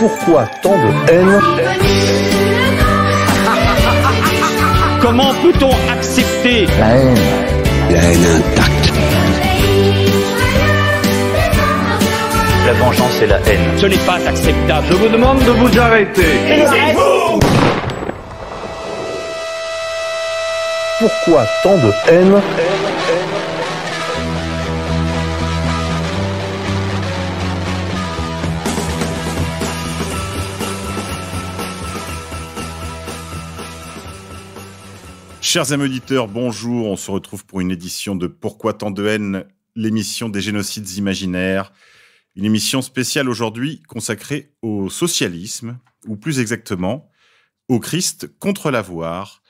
Pourquoi tant de haine Comment peut-on accepter la haine La haine intacte. La vengeance et la haine. Ce n'est pas acceptable. Je vous demande de vous arrêter. Pourquoi tant de haine Chers amis auditeurs, bonjour. On se retrouve pour une édition de Pourquoi tant de haine L'émission des génocides imaginaires. Une émission spéciale aujourd'hui consacrée au socialisme, ou plus exactement, au Christ contre l'avoir,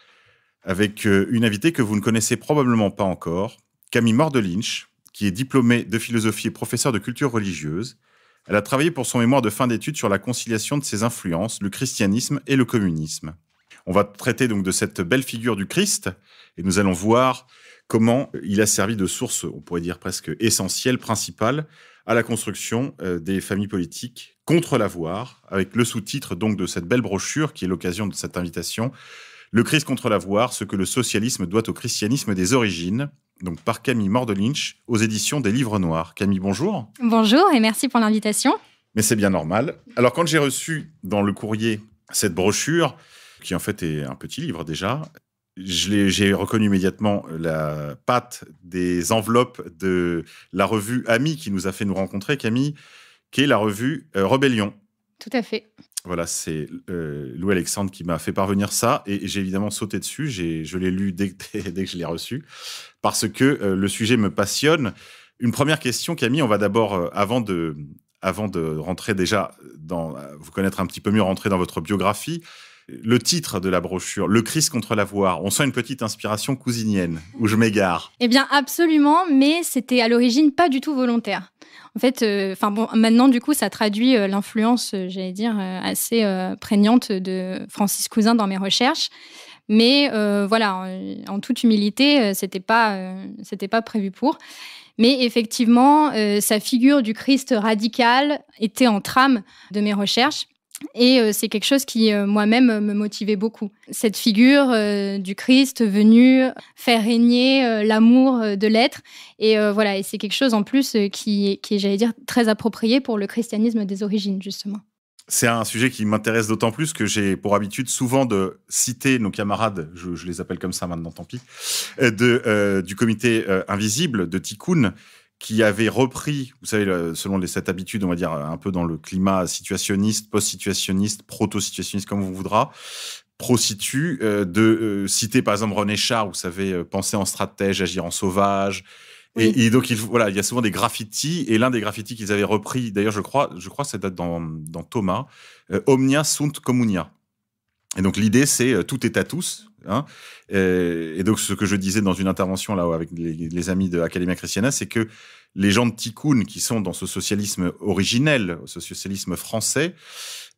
avec euh, une invitée que vous ne connaissez probablement pas encore, Camille Mordelinch, qui est diplômée de philosophie et professeure de culture religieuse. Elle a travaillé pour son mémoire de fin d'études sur la conciliation de ses influences, le christianisme et le communisme. On va traiter donc de cette belle figure du Christ et nous allons voir comment il a servi de source, on pourrait dire presque essentielle, principale, à la construction euh, des familles politiques contre l'avoir, avec le sous-titre donc de cette belle brochure qui est l'occasion de cette invitation, Le Christ contre l'avoir, ce que le socialisme doit au christianisme des origines, donc par Camille Mordelinch aux éditions des Livres Noirs. Camille, bonjour. Bonjour et merci pour l'invitation. Mais c'est bien normal. Alors quand j'ai reçu dans le courrier cette brochure, qui en fait est un petit livre déjà. J'ai reconnu immédiatement euh, la patte des enveloppes de la revue Ami qui nous a fait nous rencontrer, Camille, qui est la revue euh, Rébellion. Tout à fait. Voilà, c'est euh, Louis Alexandre qui m'a fait parvenir ça et j'ai évidemment sauté dessus. Je l'ai lu dès, que, je l'ai reçu parce que le sujet me passionne. Une première question, Camille, on va d'abord, avant de, avant de rentrer déjà dans, vous connaître un petit peu mieux, rentrer dans votre biographie le titre de la brochure, Le Christ contre l'avoir. On sent une petite inspiration cousinienne, où je m'égare. Eh bien, absolument, mais c'était à l'origine pas du tout volontaire. En fait, euh, bon, maintenant du coup, ça traduit euh, l'influence, euh, j'allais dire, assez prégnante de Francis Cousin dans mes recherches. Mais voilà, en, en, toute humilité, c'était pas, c'était pas prévu pour. Mais effectivement, sa figure du Christ radical était en trame de mes recherches. Et euh, c'est quelque chose qui, euh, moi-même, euh, me motivait beaucoup. Cette figure du Christ venu faire régner l'amour de l'être. Et voilà, et c'est quelque chose en plus qui, est, j'allais dire, très approprié pour le christianisme des origines, justement. C'est un sujet qui m'intéresse d'autant plus que j'ai pour habitude souvent de citer nos camarades, je, je les appelle comme ça maintenant, tant pis, de, du comité invisible de Tikkun, qui avait repris, vous savez, selon les sept habitudes, on va dire un peu dans le climat situationniste, post-situationniste, proto-situationniste, comme vous voudra, prostitue, euh, de euh, citer par exemple René Char, vous savez, euh, penser en stratège, agir en sauvage. Et, donc, il, voilà, il y a souvent des graffitis, et l'un des graffitis qu'ils avaient repris, d'ailleurs, je crois, je crois ça date dans, Thomas, Omnia sunt communia. Et donc, l'idée, c'est tout est à tous, Hein. Euh, et, donc, ce que je disais dans une intervention là avec les, amis de Academia Christiana, c'est que les gens de Tikkun qui sont dans ce socialisme originel, ce socialisme français,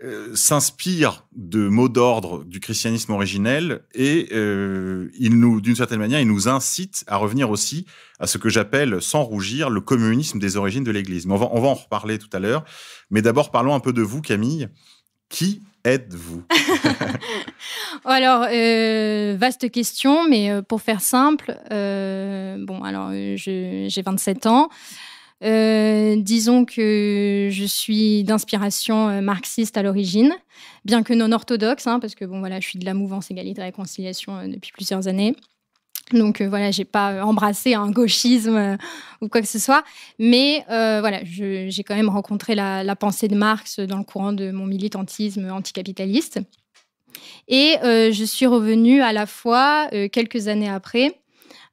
euh, s'inspirent de mots d'ordre du christianisme originel et euh, nous, d'une certaine manière, ils nous incitent à revenir aussi à ce que j'appelle, sans rougir, le communisme des origines de l'Église. Mais on on va en reparler tout à l'heure. Mais d'abord, parlons un peu de vous, Camille. Qui êtes-vous Alors, euh, vaste question, mais euh, pour faire simple, euh, bon, alors j'ai 27 ans. disons que je suis d'inspiration marxiste à l'origine, bien que non orthodoxe, hein, parce que bon voilà, je suis de la mouvance égalité et réconciliation depuis plusieurs années. Donc euh, voilà, j'ai pas euh, embrassé un gauchisme euh, ou quoi que ce soit, mais voilà, j'ai quand même rencontré la, la, pensée de Marx dans le courant de mon militantisme anticapitaliste. Et je suis revenue à la fois quelques années après,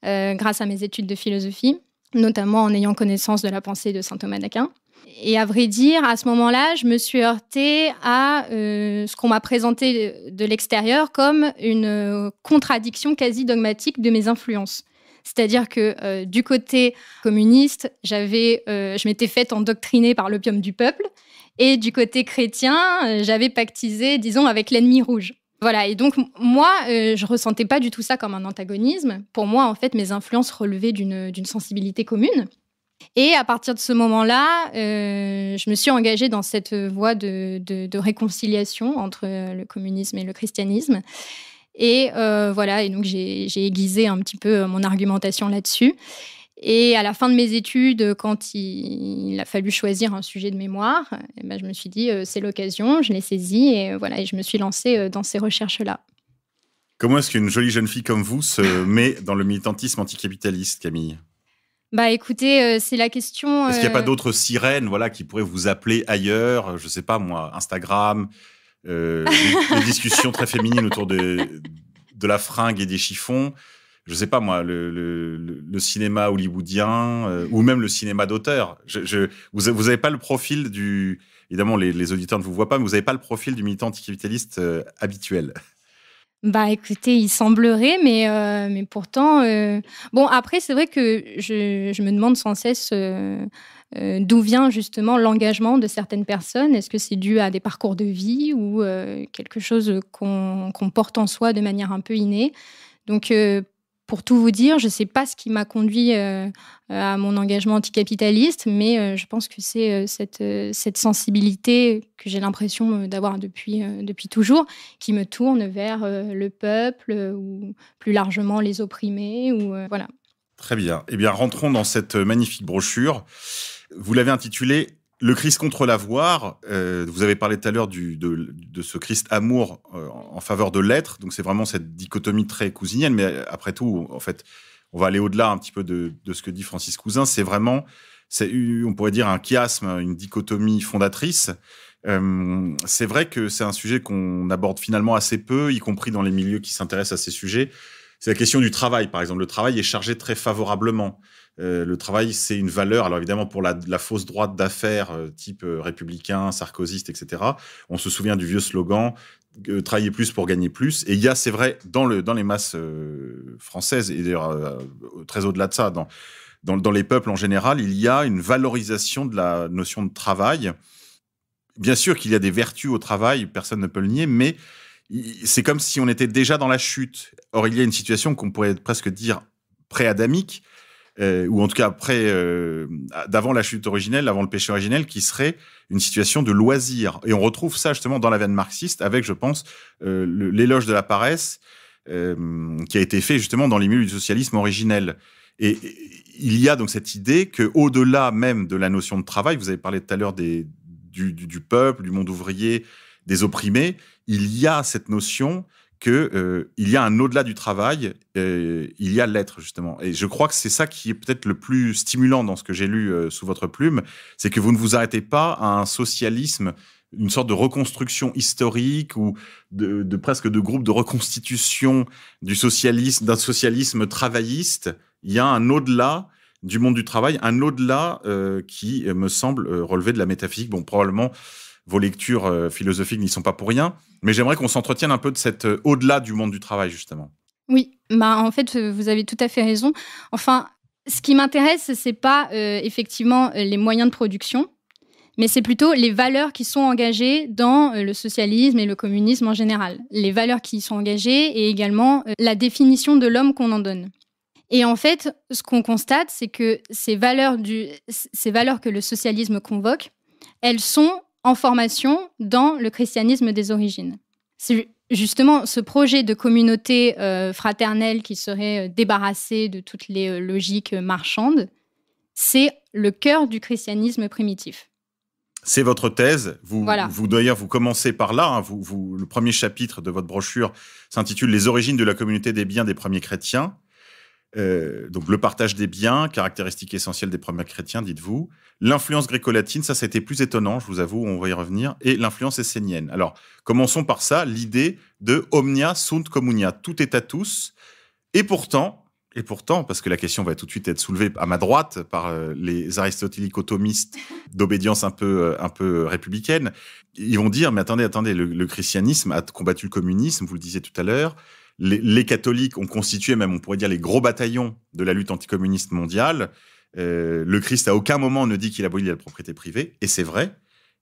grâce à mes études de philosophie, notamment en ayant connaissance de la pensée de saint Thomas d'Aquin. Et à vrai dire, à ce moment-là, je me suis heurtée à euh, ce qu'on m'a présenté de l'extérieur comme une euh, contradiction quasi dogmatique de mes influences. C'est-à-dire que euh, du côté communiste, j'avais, je m'étais faite endoctrinée par l'opium du peuple, et du côté chrétien, j'avais pactisé, disons, avec l'ennemi rouge. Voilà, et donc moi, je ressentais pas du tout ça comme un antagonisme. Pour moi, en fait, mes influences relevaient d'une sensibilité commune. Et à partir de ce moment-là, euh, je me suis engagée dans cette voie de, réconciliation entre euh, le communisme et le christianisme. Et euh, voilà, et donc j'ai aiguisé un petit peu mon argumentation là-dessus. Et à la fin de mes études, quand il, a fallu choisir un sujet de mémoire, eh ben, je me suis dit, c'est l'occasion, je l'ai saisie, et voilà, et je me suis lancée dans ces recherches-là. Comment est-ce qu'une jolie jeune fille comme vous se met dans le militantisme anticapitaliste, Camille bah écoutez, euh, c'est la question. Est-ce qu'il n'y a pas euh, d'autres sirènes voilà, qui pourraient vous appeler ailleurs Je ne sais pas moi, Instagram, les euh, discussions très féminines autour de, de la fringue et des chiffons je sais pas moi, le, cinéma hollywoodien ou même le cinéma d'auteur. Je, vous, n'avez avez pas le profil du. Évidemment, les, auditeurs ne vous voient pas, mais vous n'avez pas le profil du militant anticapitaliste habituel. Bah écoutez, il semblerait, mais, euh, mais pourtant. Euh, bon, après, c'est vrai que je, je, me demande sans cesse euh, d'où vient justement l'engagement de certaines personnes. Est-ce que c'est dû à des parcours de vie ou quelque chose qu'on porte en soi de manière un peu innée donc pour tout vous dire, je ne sais pas ce qui m'a conduit euh, à mon engagement anticapitaliste, mais euh, je pense que c'est euh, cette, cette, sensibilité que j'ai l'impression d'avoir depuis, depuis toujours qui me tourne vers le peuple ou plus largement les opprimés. Ou, voilà. Très bien. Eh bien, rentrons dans cette magnifique brochure. Vous l'avez intitulée le Christ contre l'avoir, euh, vous avez parlé tout à l'heure de, de, ce Christ amour euh, en faveur de l'être, donc c'est vraiment cette dichotomie très cousinienne, mais euh, après tout, en fait, on va aller au-delà un petit peu de, ce que dit Francis Cousin, c'est vraiment, c'est, on pourrait dire, un chiasme, une dichotomie fondatrice. c'est vrai que c'est un sujet qu'on aborde finalement assez peu, y compris dans les milieux qui s'intéressent à ces sujets. C'est la question du travail, par exemple. Le travail est chargé très favorablement. Euh, le travail, c'est une valeur. Alors évidemment, pour la, fausse droite d'affaires, euh, type euh, républicain, sarkozyste, etc., on se souvient du vieux slogan travailler plus pour gagner plus. Et il y a, c'est vrai, dans, les masses françaises, et d'ailleurs très au-delà de ça, dans, dans, les peuples en général, il y a une valorisation de la notion de travail. Bien sûr qu'il y a des vertus au travail, personne ne peut le nier, mais c'est comme si on était déjà dans la chute. Or, il y a une situation qu'on pourrait presque dire préadamique, euh, ou en tout cas après, euh, d'avant la chute originelle, avant le péché originel, qui serait une situation de loisir. Et on retrouve ça justement dans la veine marxiste avec, je pense, euh, l'éloge de la paresse qui a été fait justement dans les milieux du socialisme originel. Et il y a donc cette idée que, au-delà même de la notion de travail, vous avez parlé tout à l'heure du, du, peuple, du monde ouvrier, des opprimés, il y a cette notion que euh, il y a un au-delà du travail, euh, il y a l'être justement. Et je crois que c'est ça qui est peut-être le plus stimulant dans ce que j'ai lu euh, sous votre plume, c'est que vous ne vous arrêtez pas à un socialisme, une sorte de reconstruction historique ou de, presque de groupe de reconstitution du socialisme, d'un socialisme travailliste. Il y a un au-delà du monde du travail, un au-delà euh, qui euh, me semble euh, relever de la métaphysique. Bon, probablement, vos lectures philosophiques n'y sont pas pour rien, mais j'aimerais qu'on s'entretienne un peu de cet au-delà du monde du travail, justement. Oui, bah, en fait, vous avez tout à fait raison. Enfin, ce qui m'intéresse, ce n'est pas effectivement les moyens de production, mais c'est plutôt les valeurs qui sont engagées dans le socialisme et le communisme en général. Les valeurs qui y sont engagées et également la définition de l'homme qu'on en donne. Et en fait, ce qu'on constate, c'est que ces valeurs, du, ces valeurs que le socialisme convoque, elles sont en formation dans le christianisme des origines. C'est justement ce projet de communauté euh, fraternelle qui serait euh, débarrassée de toutes les euh, logiques marchandes, c'est le cœur du christianisme primitif. C'est votre thèse. Vous, vous d'ailleurs, vous commencez par là. Hein. vous, vous, le premier chapitre de votre brochure s'intitule Les origines de la communauté des biens des premiers chrétiens. Euh, donc le partage des biens, caractéristique essentielle des premiers chrétiens, dites-vous. L'influence gréco-latine, ça, ça a été plus étonnant, je vous avoue, on va y revenir. Et l'influence essénienne. Alors, commençons par ça, l'idée de omnia sunt communia, tout est à tous. Et pourtant, et pourtant, parce que la question va tout de suite être soulevée à ma droite par euh, les aristotélicotomistes d'obédience un peu, euh, un peu républicaine, ils vont dire, mais attendez, attendez, le christianisme a combattu le communisme, vous le disiez tout à l'heure, les, catholiques ont constitué même, on pourrait dire, les gros bataillons de la lutte anticommuniste mondiale. Euh, le Christ à aucun moment ne dit qu'il abolit la propriété privée, et c'est vrai.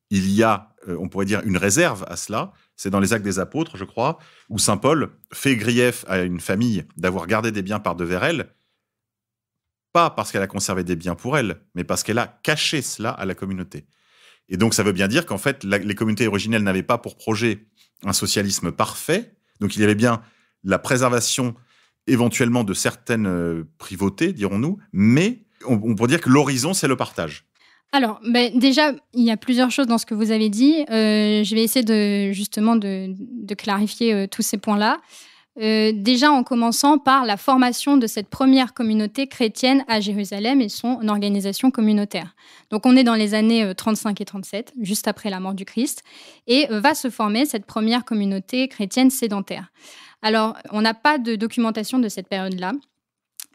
Il y a, euh, on pourrait dire, une réserve à cela. C'est dans les Actes des Apôtres, je crois, où saint Paul fait grief à une famille d'avoir gardé des biens par devers elle, pas parce qu'elle a conservé des biens pour elle, mais parce qu'elle a caché cela à la communauté. Et donc, ça veut bien dire qu'en fait, les communautés originelles n'avaient pas pour projet un socialisme parfait. Donc, il y avait bien la préservation éventuellement de certaines euh, privautés, dirons-nous, mais on, pourrait dire que l'horizon, c'est le partage. Alors, ben, déjà, il y a plusieurs choses dans ce que vous avez dit. Euh, je vais essayer de, justement de, clarifier euh, tous ces points-là. déjà en commençant par la formation de cette première communauté chrétienne à Jérusalem et son organisation communautaire. Donc on est dans les années 35 et 37, juste après la mort du Christ, et va se former cette première communauté chrétienne sédentaire. Alors, on n'a pas de documentation de cette période-là.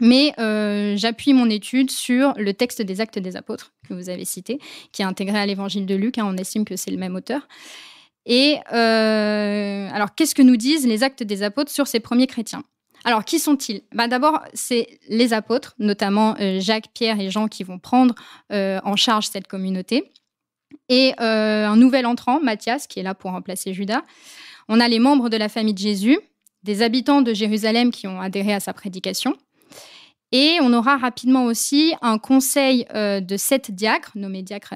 Mais euh, j'appuie mon étude sur le texte des Actes des Apôtres que vous avez cité, qui est intégré à l'Évangile de Luc. Hein, on estime que c'est le même auteur. Et euh, alors, qu'est-ce que nous disent les Actes des Apôtres sur ces premiers chrétiens alors, qui sont-ils bah, D'abord, c'est les apôtres, notamment euh, Jacques, Pierre et Jean, qui vont prendre en charge cette communauté. Et un nouvel entrant, Matthias, qui est là pour remplacer Judas. On a les membres de la famille de Jésus, des habitants de Jérusalem qui ont adhéré à sa prédication. Et on aura rapidement aussi un conseil euh, de sept diacres, nommés diacres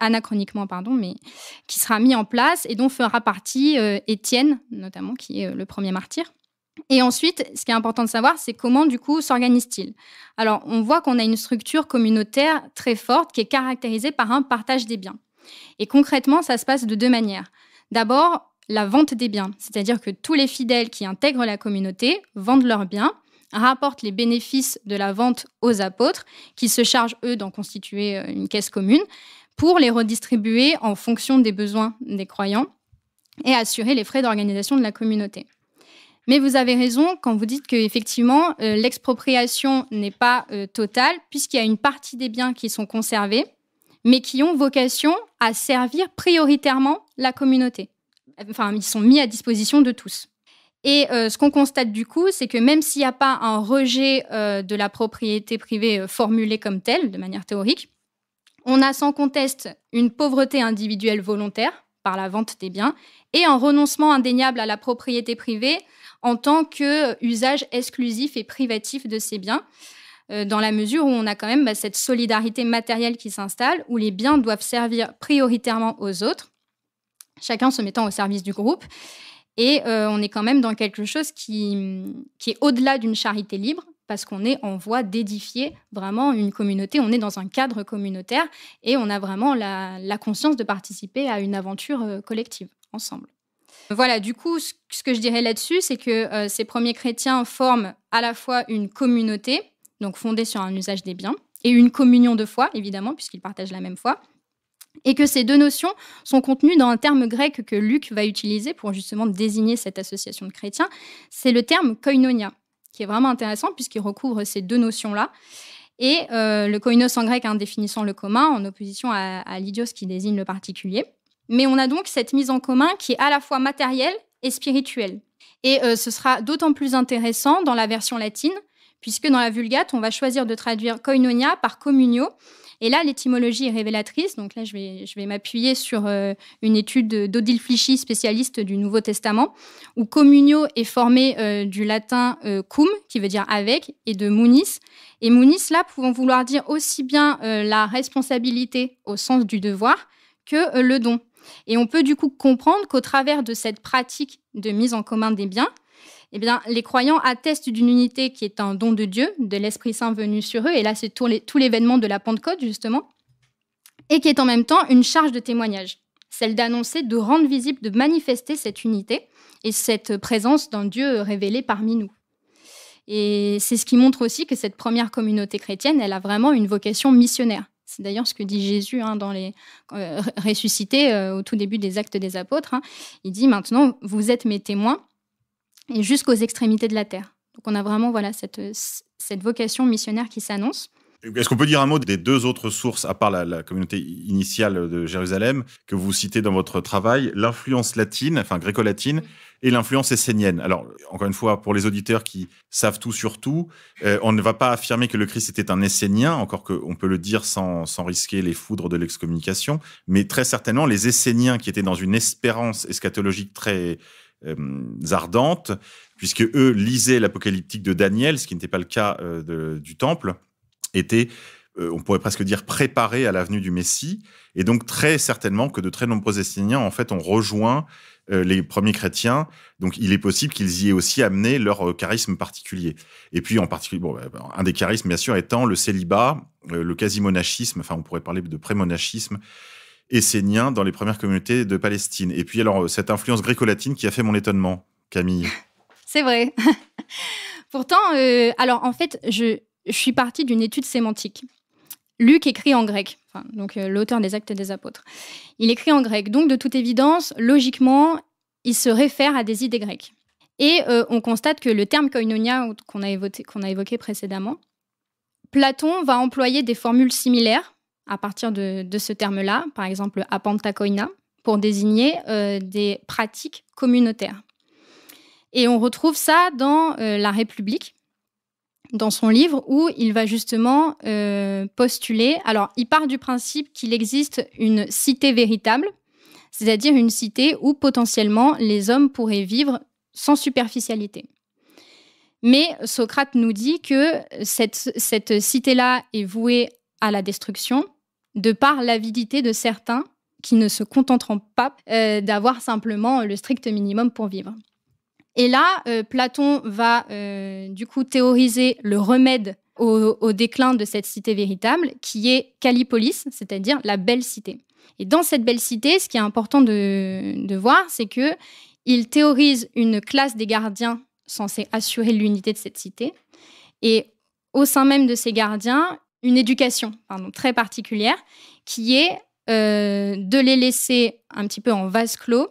anachroniquement, pardon, mais qui sera mis en place et dont fera partie euh, Étienne, notamment, qui est euh, le premier martyr. Et ensuite, ce qui est important de savoir, c'est comment, du coup, s'organise-t-il Alors, on voit qu'on a une structure communautaire très forte qui est caractérisée par un partage des biens. Et concrètement, ça se passe de deux manières. D'abord, la vente des biens, c'est-à-dire que tous les fidèles qui intègrent la communauté vendent leurs biens, rapportent les bénéfices de la vente aux apôtres, qui se chargent, eux, d'en constituer euh, une caisse commune, pour les redistribuer en fonction des besoins des croyants et assurer les frais d'organisation de la communauté. Mais vous avez raison quand vous dites qu'effectivement, euh, l'expropriation n'est pas euh, totale, puisqu'il y a une partie des biens qui sont conservés, mais qui ont vocation à servir prioritairement la communauté enfin, ils sont mis à disposition de tous. Et euh, ce qu'on constate du coup, c'est que même s'il n'y a pas un rejet euh, de la propriété privée euh, formulé comme tel, de manière théorique, on a sans conteste une pauvreté individuelle volontaire par la vente des biens et un renoncement indéniable à la propriété privée en tant que usage exclusif et privatif de ces biens, dans la mesure où on a quand même bah, cette solidarité matérielle qui s'installe, où les biens doivent servir prioritairement aux autres chacun se mettant au service du groupe. Et euh, on est quand même dans quelque chose qui, qui est au-delà d'une charité libre, parce qu'on est en voie d'édifier vraiment une communauté, on est dans un cadre communautaire et on a vraiment la, conscience de participer à une aventure euh, collective, ensemble. Voilà, du coup, ce, que je dirais là-dessus, c'est que euh, ces premiers chrétiens forment à la fois une communauté, donc fondée sur un usage des biens, et une communion de foi, évidemment, puisqu'ils partagent la même foi, et que ces deux notions sont contenues dans un terme grec que Luc va utiliser pour justement désigner cette association de chrétiens, c'est le terme koinonia, qui est vraiment intéressant puisqu'il recouvre ces deux notions-là. Et euh, le koinos en grec en hein, définissant le commun, en opposition à, l'idios qui désigne le particulier. Mais on a donc cette mise en commun qui est à la fois matérielle et spirituelle. Et euh, ce sera d'autant plus intéressant dans la version latine, puisque dans la Vulgate, on va choisir de traduire koinonia par communio, et là, l'étymologie est révélatrice. Donc là, je vais, m'appuyer sur euh, une étude d'Odile Flichy, spécialiste du Nouveau Testament, où communio est formé euh, du latin euh, cum, qui veut dire avec, et de munis. Et munis, là, pouvant vouloir dire aussi bien la responsabilité au sens du devoir que le don. Et on peut du coup comprendre qu'au travers de cette pratique de mise en commun des biens, eh bien, les croyants attestent d'une unité qui est un don de Dieu, de l'Esprit Saint venu sur eux, et là c'est tout l'événement de la Pentecôte justement, et qui est en même temps une charge de témoignage, celle d'annoncer, de rendre visible, de manifester cette unité et cette présence d'un Dieu révélé parmi nous. Et c'est ce qui montre aussi que cette première communauté chrétienne, elle a vraiment une vocation missionnaire. C'est d'ailleurs ce que dit Jésus hein, dans les euh, ressuscités euh, au tout début des Actes des Apôtres. Hein. Il dit maintenant, vous êtes mes témoins et jusqu'aux extrémités de la terre. Donc on a vraiment voilà cette, cette vocation missionnaire qui s'annonce. Est-ce qu'on peut dire un mot des deux autres sources, à part la, la communauté initiale de Jérusalem, que vous citez dans votre travail, l'influence latine, enfin gréco-latine, et l'influence essénienne Alors, encore une fois, pour les auditeurs qui savent tout sur tout, euh, on ne va pas affirmer que le Christ était un essénien, encore qu'on peut le dire sans, sans risquer les foudres de l'excommunication, mais très certainement, les esséniens qui étaient dans une espérance eschatologique très euh, ardentes, puisque eux lisaient l'apocalyptique de Daniel, ce qui n'était pas le cas euh, du temple, étaient euh, on pourrait presque dire préparés à l'avenue du Messie, et donc très certainement que de très nombreux Esséniens, en fait, ont rejoint les premiers chrétiens, donc il est possible qu'ils y aient aussi amené leur charisme particulier. Et puis en particulier, un des charismes bien sûr étant le célibat, le quasi-monachisme, enfin on pourrait parler de pré-monachisme, esséniens dans les premières communautés de Palestine. Et puis alors, cette influence gréco-latine qui a fait mon étonnement, Camille. C'est vrai. Pourtant, euh, alors en fait, je, suis partie d'une étude sémantique. Luc écrit en grec, donc euh, l'auteur des Actes des Apôtres. Il écrit en grec, donc de toute évidence, logiquement, il se réfère à des idées grecques. Et euh, on constate que le terme koinonia qu'on a, évoqué précédemment, Platon va employer des formules similaires à partir de, ce terme-là, par exemple Pentakoina, pour désigner euh, des pratiques communautaires. Et on retrouve ça dans euh, La République, dans son livre, où il va justement euh, postuler. Alors, il part du principe qu'il existe une cité véritable, c'est-à-dire une cité où potentiellement les hommes pourraient vivre sans superficialité. Mais Socrate nous dit que cette cité-là est vouée à la destruction de par l'avidité de certains qui ne se contenteront pas euh, d'avoir simplement le strict minimum pour vivre. Et là, euh, Platon va euh, du coup théoriser le remède au, déclin de cette cité véritable, qui est Calipolis, c'est-à-dire la belle cité. Et dans cette belle cité, ce qui est important de, voir, c'est que il théorise une classe des gardiens censés assurer l'unité de cette cité. Et au sein même de ces gardiens, une éducation pardon, très particulière qui est euh, de les laisser un petit peu en vase clos,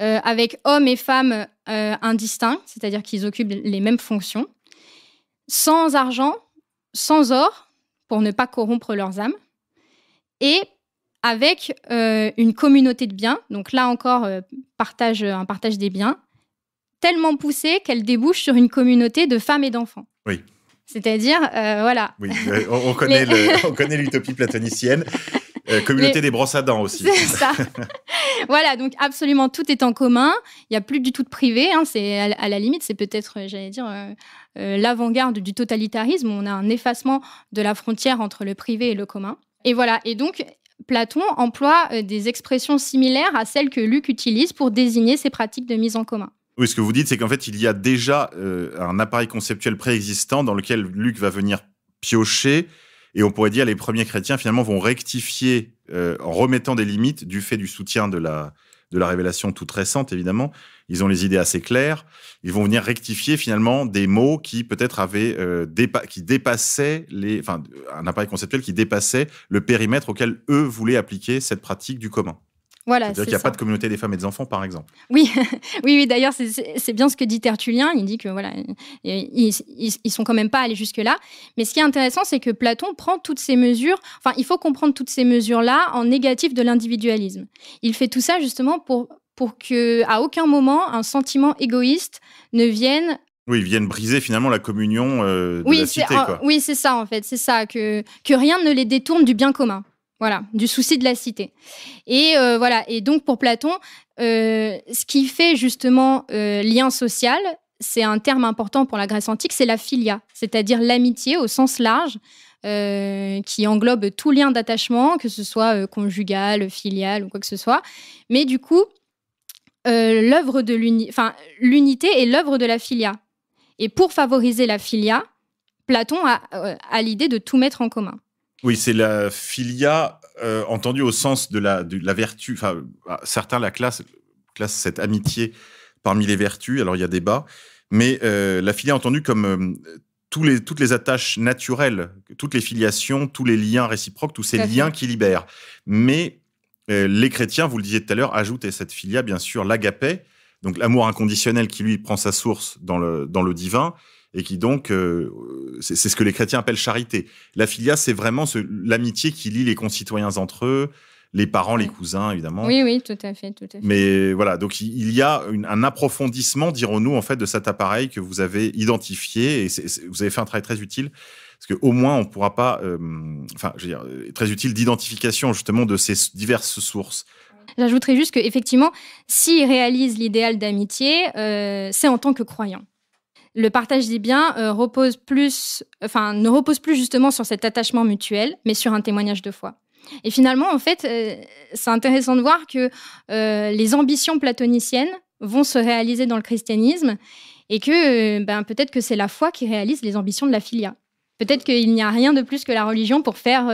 euh, avec hommes et femmes euh, indistincts, c'est-à-dire qu'ils occupent les mêmes fonctions, sans argent, sans or, pour ne pas corrompre leurs âmes, et avec une communauté de biens, donc là encore, partage, un partage des biens, tellement poussé qu'elle débouche sur une communauté de femmes et d'enfants. Oui, c'est-à-dire, euh, voilà. Oui, euh, on, connaît l'utopie platonicienne. Euh, communauté des brosses à dents aussi. C'est ça. voilà, donc absolument tout est en commun. Il n'y a plus du tout de privé. Hein. C'est à, la limite, c'est peut-être, j'allais dire, l'avant-garde du totalitarisme. On a un effacement de la frontière entre le privé et le commun. Et voilà. Et donc, Platon emploie des expressions similaires à celles que Luc utilise pour désigner ses pratiques de mise en commun. Oui, ce que vous dites, c'est qu'en fait, il y a déjà euh, un appareil conceptuel préexistant dans lequel Luc va venir piocher. Et on pourrait dire les premiers chrétiens, finalement, vont rectifier euh, en remettant des limites du fait du soutien de la, de la révélation toute récente, évidemment. Ils ont les idées assez claires. Ils vont venir rectifier finalement des mots qui peut-être avaient euh, qui dépassaient les, un appareil conceptuel qui dépassait le périmètre auquel eux voulaient appliquer cette pratique du commun. Voilà, C'est-à-dire qu'il n'y a pas de communauté des femmes et des enfants, par exemple. Oui, oui, d'ailleurs, c'est bien ce que dit Tertullien. Il dit que voilà, euh, ils, sont quand même pas allés jusque-là. Mais ce qui est intéressant, c'est que Platon prend toutes ces mesures. Enfin, il faut comprendre toutes ces mesures-là en négatif de l'individualisme. Il fait tout ça justement pour pour que à aucun moment un sentiment égoïste ne vienne oui, ils viennent briser finalement la communion euh, de oui, la cité. Oui, c'est ça en fait, c'est ça, que, que rien ne les détourne du bien commun. Voilà, du souci de la cité. Et euh, voilà, et donc pour Platon, euh, ce qui fait justement euh, lien social, c'est un terme important pour la Grèce antique, c'est la filia, c'est-à-dire l'amitié au sens large, qui englobe tout lien d'attachement, que ce soit conjugal, filial ou quoi que ce soit. Mais du coup, l'œuvre de l'unité, enfin est l'œuvre de la filia. Et pour favoriser la filia, Platon a l'idée de tout mettre en commun. Oui, c'est la filia euh, entendue au sens de la, vertu. Enfin, certains la classent, classent cette amitié parmi les vertus. Alors, il y a débat. Mais euh, la filia entendue comme euh, toutes les attaches naturelles, toutes les filiations, tous les liens réciproques, tous ces liens qui libèrent. Mais les chrétiens, vous le disiez tout à l'heure, ajoutent à cette filia, bien sûr, l'agapé, donc l'amour inconditionnel qui, lui, prend sa source dans le, dans le divin et qui donc, euh, c'est ce que les chrétiens appellent charité. La filia, c'est vraiment ce, l'amitié qui lie les concitoyens entre eux, les parents, les cousins, évidemment. Oui, oui, tout à fait, tout à fait. Mais euh, voilà, donc il y a un approfondissement, dirons-nous, en fait, de cet appareil que vous avez identifié et vous avez fait un travail très utile. Parce qu'au moins, on ne pourra pas, euh, enfin, je veux dire, très utile d'identification justement de ces diverses sources. J'ajouterais juste qu'effectivement, s'il réalise l'idéal d'amitié, c'est en tant que croyant le partage des biens euh, repose plus, enfin, ne repose plus justement sur cet attachement mutuel, mais sur un témoignage de foi. Et finalement, en fait, euh, c'est intéressant de voir que euh, les ambitions platoniciennes vont se réaliser dans le christianisme et que ben, peut-être que c'est la foi qui réalise les ambitions de la filia. Peut-être qu'il n'y a rien de plus que la religion pour faire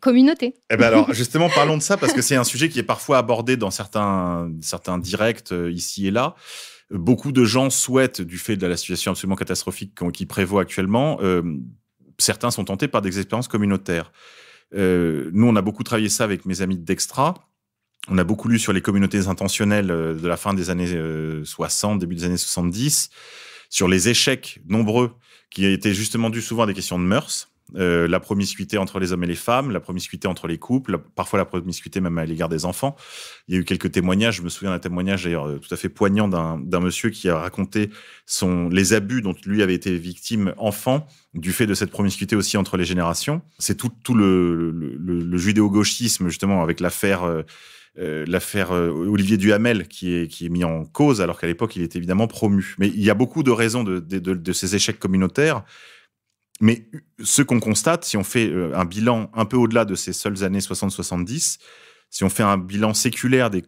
communauté. Eh ben alors, justement, parlons de ça parce que c'est un sujet qui est parfois abordé dans certains, certains directs ici et là beaucoup de gens souhaitent, du fait de la situation absolument catastrophique qui prévoit actuellement, euh, certains sont tentés par des expériences communautaires. Euh, nous, on a beaucoup travaillé ça avec mes amis de Dextra. On a beaucoup lu sur les communautés intentionnelles euh, de la fin des années 60, début des années 70, sur les échecs nombreux qui étaient justement dus souvent à des questions de mœurs. Euh, la promiscuité entre les hommes et les femmes, la promiscuité entre les couples, parfois la promiscuité même à l'égard des enfants. Il y a eu quelques témoignages, je me souviens d'un témoignage d'ailleurs euh, tout à fait poignant d'un monsieur qui a raconté les abus dont lui avait été victime enfant du fait de cette promiscuité aussi entre les générations. C'est tout, le, judéo-gauchisme justement avec l'affaire... Euh, Olivier Duhamel qui est, mis en cause, alors qu'à l'époque, il était évidemment promu. Mais il y a beaucoup de raisons de ces échecs communautaires mais ce qu'on constate, si on fait euh, un bilan un peu au-delà de ces seules années 60-70, si on fait un bilan séculaire des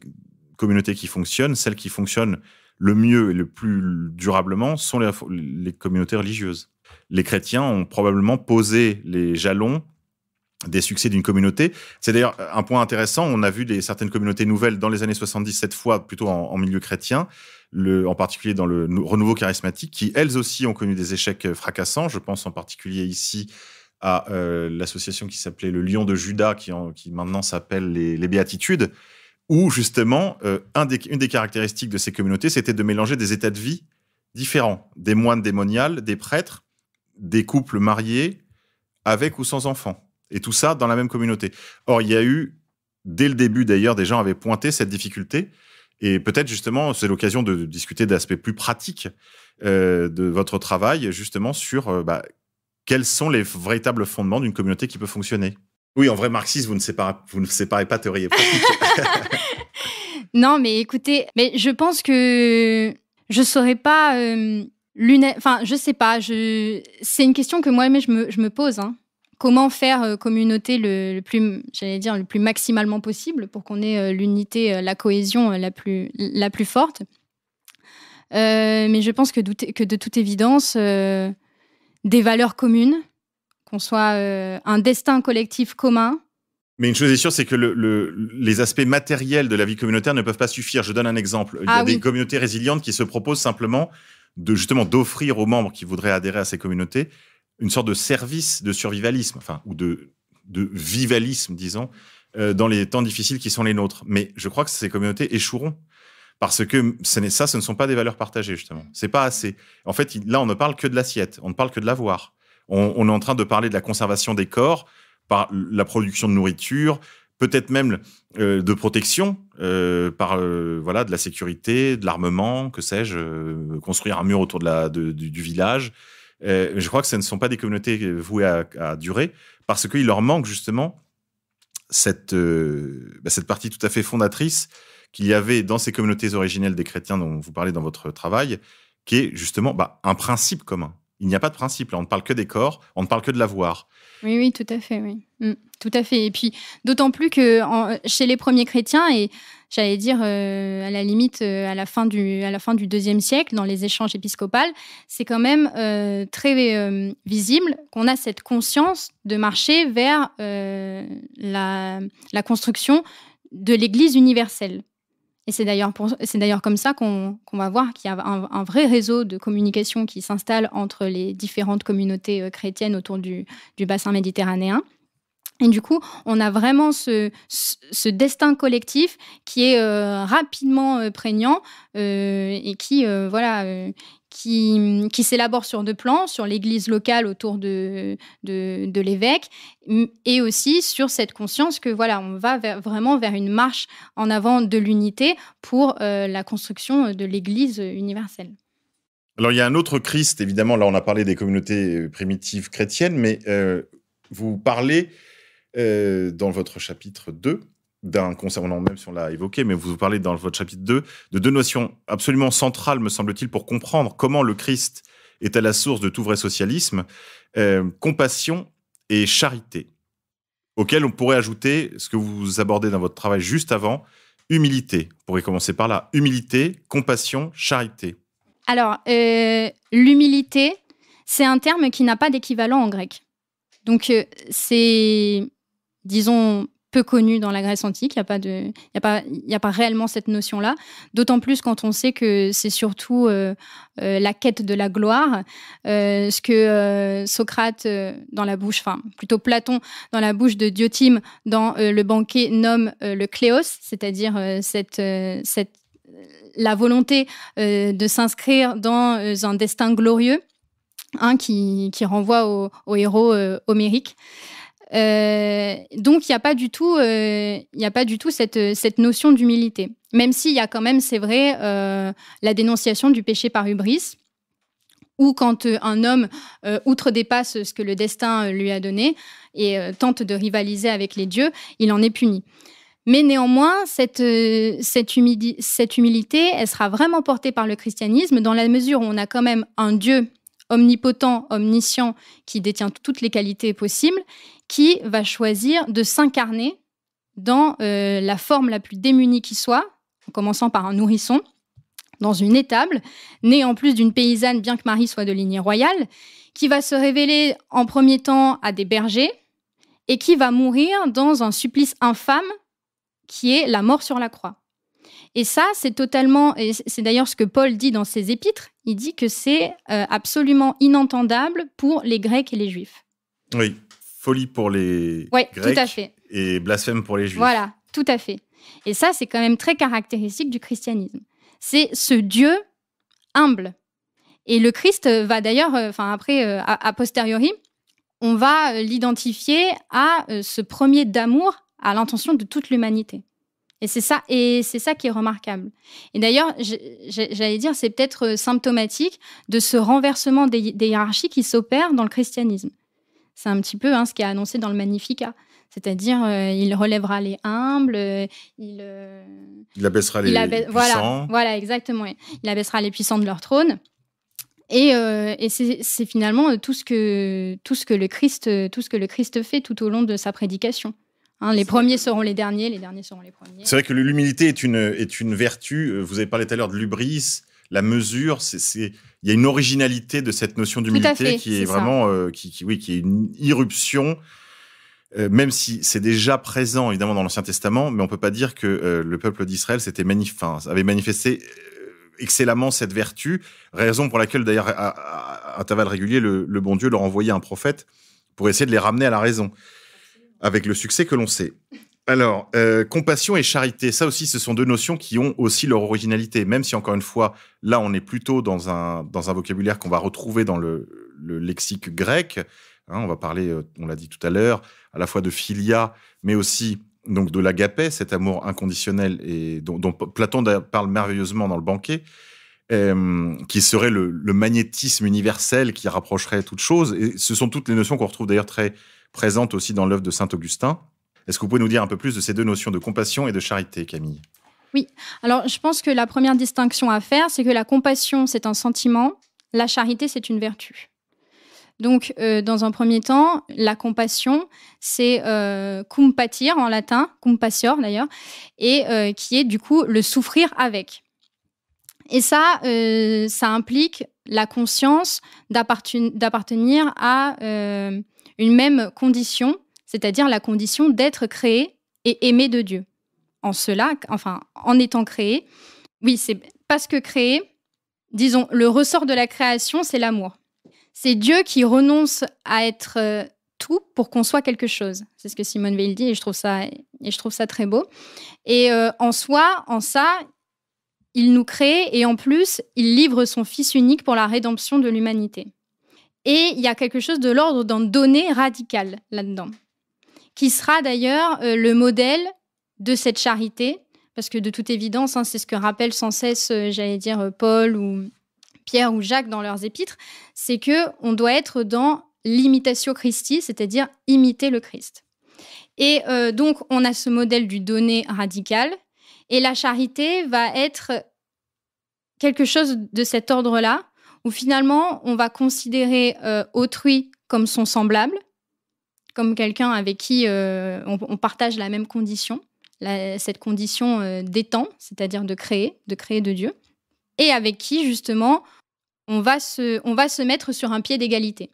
communautés qui fonctionnent, celles qui fonctionnent le mieux et le plus durablement sont les, les communautés religieuses. Les chrétiens ont probablement posé les jalons des succès d'une communauté. C'est d'ailleurs un point intéressant. On a vu des, certaines communautés nouvelles dans les années 70, cette fois plutôt en, milieu chrétien, en particulier dans le renouveau charismatique, qui elles aussi ont connu des échecs fracassants. Je pense en particulier ici à euh, l'association qui s'appelait le Lion de Judas, qui, maintenant s'appelle les, Béatitudes, où justement, euh, une des caractéristiques de ces communautés, c'était de mélanger des états de vie différents, des moines démoniales, des prêtres, des couples mariés, avec ou sans enfants. Et tout ça dans la même communauté. Or, il y a eu, dès le début d'ailleurs, des gens avaient pointé cette difficulté. Et peut-être justement, c'est l'occasion de discuter d'aspects plus pratiques euh, de votre travail, justement sur euh, bah, quels sont les véritables fondements d'une communauté qui peut fonctionner. Oui, en vrai marxiste, vous ne séparez, vous ne séparez pas théorie et pratique. non, mais écoutez, mais je pense que je saurais pas. Euh, enfin, je sais pas. Je... C'est une question que moi-même je me, pose. Hein comment faire euh, communauté le, plus, j'allais dire, le plus maximalement possible pour qu'on ait euh, l'unité, euh, la cohésion la plus, la plus forte. mais je pense que, de toute évidence, des valeurs communes, qu'on soit un destin collectif commun. Mais une chose est sûre, c'est que les aspects matériels de la vie communautaire ne peuvent pas suffire. Je donne un exemple. Il y a ah des communautés résilientes qui se proposent simplement de justement d'offrir aux membres qui voudraient adhérer à ces communautés une sorte de service de survivalisme, enfin, ou de, de vivalisme, disons, euh, dans les temps difficiles qui sont les nôtres. Mais je crois que ces communautés échoueront. Parce que ce ça, ce ne sont pas des valeurs partagées, justement. C'est pas assez. En fait, là, on ne parle que de l'assiette, on ne parle que de l'avoir. On, on, est en train de parler de la conservation des corps par la production de nourriture, peut-être même euh, de protection euh, par euh, voilà de la sécurité, de l'armement, que sais-je, construire un mur autour de la, du, du, village, euh, je crois que ce ne sont pas des communautés euh, vouées à, durer parce qu'il leur manque justement euh, bah, cette, partie tout à fait fondatrice qu'il y avait dans ces communautés originelles des chrétiens dont vous parlez dans votre travail, qui est justement bah, un principe commun il n'y a pas de principe. on ne parle que des corps, on ne parle que de l'avoir. Oui, oui, tout à fait, oui. Mm, tout à fait. Et puis, d'autant plus que chez les premiers chrétiens, et j'allais dire euh, à la limite euh, à, la fin du, à la fin du deuxième siècle, dans les échanges épiscopales, c'est quand même euh, très visible qu'on a cette conscience de marcher vers la construction de l'Église universelle. Et c'est d'ailleurs, d'ailleurs comme ça qu'on va voir qu'il y a un, vrai réseau de communication qui s'installe entre les différentes communautés euh, chrétiennes autour du, bassin méditerranéen. Et du coup, on a vraiment ce, destin collectif qui est euh, rapidement euh, prégnant et qui, voilà, qui, qui s'élabore sur deux plans, sur l'Église locale autour de, de, l'évêque, et aussi sur cette conscience que voilà, on va vraiment vers une marche en avant de l'unité pour euh, la construction de l'Église universelle. Alors il y a un autre Christ, évidemment, là on a parlé des communautés euh, primitives chrétiennes, mais euh, vous parlez dans votre chapitre 2 d'un concernant même si on l'a évoqué, mais vous parlez dans votre chapitre 2 de deux notions absolument centrales, me semble-t-il, pour comprendre comment le Christ est à la source de tout vrai socialisme, euh, compassion et charité, auxquelles on pourrait ajouter ce que vous abordez dans votre travail juste avant, humilité. On pourrait commencer par là, humilité, compassion, charité. Alors, euh, l'humilité, c'est un terme qui n'a pas d'équivalent en grec. Donc, euh, c'est, disons, peu connue dans la Grèce antique. Il n'y a, pas de, a, a pas réellement cette notion-là. D'autant plus quand on sait que c'est surtout euh, euh, la quête de la gloire. Euh, ce que Socrate, dans la bouche, enfin plutôt Platon, dans la bouche de Diotime, dans le banquet, nomme le cléos, c'est-à-dire la volonté de s'inscrire dans un destin glorieux. Hein, qui, renvoie aux au héros homérique. Euh, donc il n'y a pas du tout, euh, il a pas du tout cette, euh, cette notion d'humilité. Même s'il y a quand même, c'est vrai, la dénonciation du péché par hubris, ou quand un homme outre-dépasse ce que le destin lui a donné et tente de rivaliser avec les dieux, il en est puni. Mais néanmoins, cette, cette, humilité, elle sera vraiment portée par le christianisme dans la mesure où on a quand même un Dieu omnipotent, omniscient, qui détient toutes les qualités possibles qui va choisir de s'incarner dans euh, la forme la plus démunie qui soit, en commençant par un nourrisson, dans une étable, née en plus d'une paysanne, bien que Marie soit de lignée royale, qui va se révéler en premier temps à des bergers et qui va mourir dans un supplice infâme qui est la mort sur la croix. Et ça, c'est totalement, et c'est d'ailleurs ce que Paul dit dans ses épîtres, il dit que c'est euh, absolument inentendable pour les Grecs et les Juifs. Oui, folie pour les Grecs et blasphème pour les Juifs. Voilà, tout à fait. Et ça, c'est quand même très caractéristique du christianisme. C'est ce Dieu humble. Et le Christ va d'ailleurs, euh, enfin après, euh, a, posteriori, on va euh, l'identifier à ce premier d'amour à l'intention de toute l'humanité. Et c'est ça, et c'est ça qui est remarquable. Et d'ailleurs, j'allais dire, c'est peut-être symptomatique de ce renversement des hiérarchies qui s'opère dans le christianisme. C'est un petit peu hein, ce qui est annoncé dans le Magnificat. C'est-à-dire, euh, il relèvera les humbles, euh, euh, il, abaissera les, puissants. Voilà, exactement. Il abaissera les puissants de leur trône. Et, c'est finalement tout ce que le Christ fait tout au long de sa prédication. Hein. les premiers seront les derniers, les derniers seront les premiers. C'est vrai que l'humilité est une est une vertu. Vous avez parlé tout à l'heure de l'ubris la mesure, c'est il y a une originalité de cette notion d'humilité qui est, vraiment, euh, qui, qui, oui, qui est une irruption. Euh, même si c'est déjà présent évidemment dans l'Ancien Testament, mais on peut pas dire que euh, le peuple d'Israël s'était avait manifesté excellemment cette vertu, raison pour laquelle d'ailleurs à, à, Régulier, intervalles réguliers le, bon Dieu leur envoyait un prophète pour essayer de les ramener à la raison, avec le succès que l'on sait. Alors, euh, compassion et charité, ça aussi, ce sont deux notions qui ont aussi leur originalité, même si, encore une fois, là, on est plutôt dans un, dans un vocabulaire qu'on va retrouver dans le, lexique grec. Hein, on va parler, euh, on l'a dit tout à l'heure, à la fois de philia, mais aussi donc de l'agapé, cet amour inconditionnel et dont, Platon parle merveilleusement dans le banquet, euh, qui serait le, magnétisme universel qui rapprocherait toutes choses. Et ce sont toutes les notions qu'on retrouve d'ailleurs très présentes aussi dans l'œuvre de Saint Augustin. Est-ce que vous pouvez nous dire un peu plus de ces deux notions de compassion et de charité, Camille Oui, alors je pense que la première distinction à faire, c'est que la compassion, c'est un sentiment, la charité, c'est une vertu. Donc, euh, dans un premier temps, la compassion, c'est euh, compatir en latin, compassior d'ailleurs, et euh, qui est du coup le souffrir avec. Et ça, euh, ça implique la conscience d'appartenir à une même condition c'est-à-dire la condition d'être créé et aimé de Dieu. En cela, enfin, en étant créé, oui, c'est parce que créé, disons, le ressort de la création, c'est l'amour. C'est Dieu qui renonce à être euh, tout pour qu'on soit quelque chose. C'est ce que Simone Veil dit et je trouve ça, et je trouve ça très beau. Et euh, en soi, en ça, il nous crée et en plus, il livre son Fils unique pour la rédemption de l'humanité. Et il y a quelque chose de l'ordre d'un donné radical là-dedans qui sera d'ailleurs euh, le modèle de cette charité, parce que de toute évidence, hein, c'est ce que rappellent sans cesse, euh, j'allais dire, euh, Paul ou Pierre ou Jacques dans leurs épîtres, c'est que on doit être dans l'imitatio Christi, c'est-à-dire imiter le Christ. Et donc, on a ce modèle du donné radical, et la charité va être quelque chose de cet ordre-là, où finalement, on va considérer autrui comme son semblable, comme quelqu'un avec qui euh, on, partage la même condition, cette condition euh, d'étant, c'est-à-dire de créer, de créer de Dieu, et avec qui justement on va se, on va se mettre sur un pied d'égalité.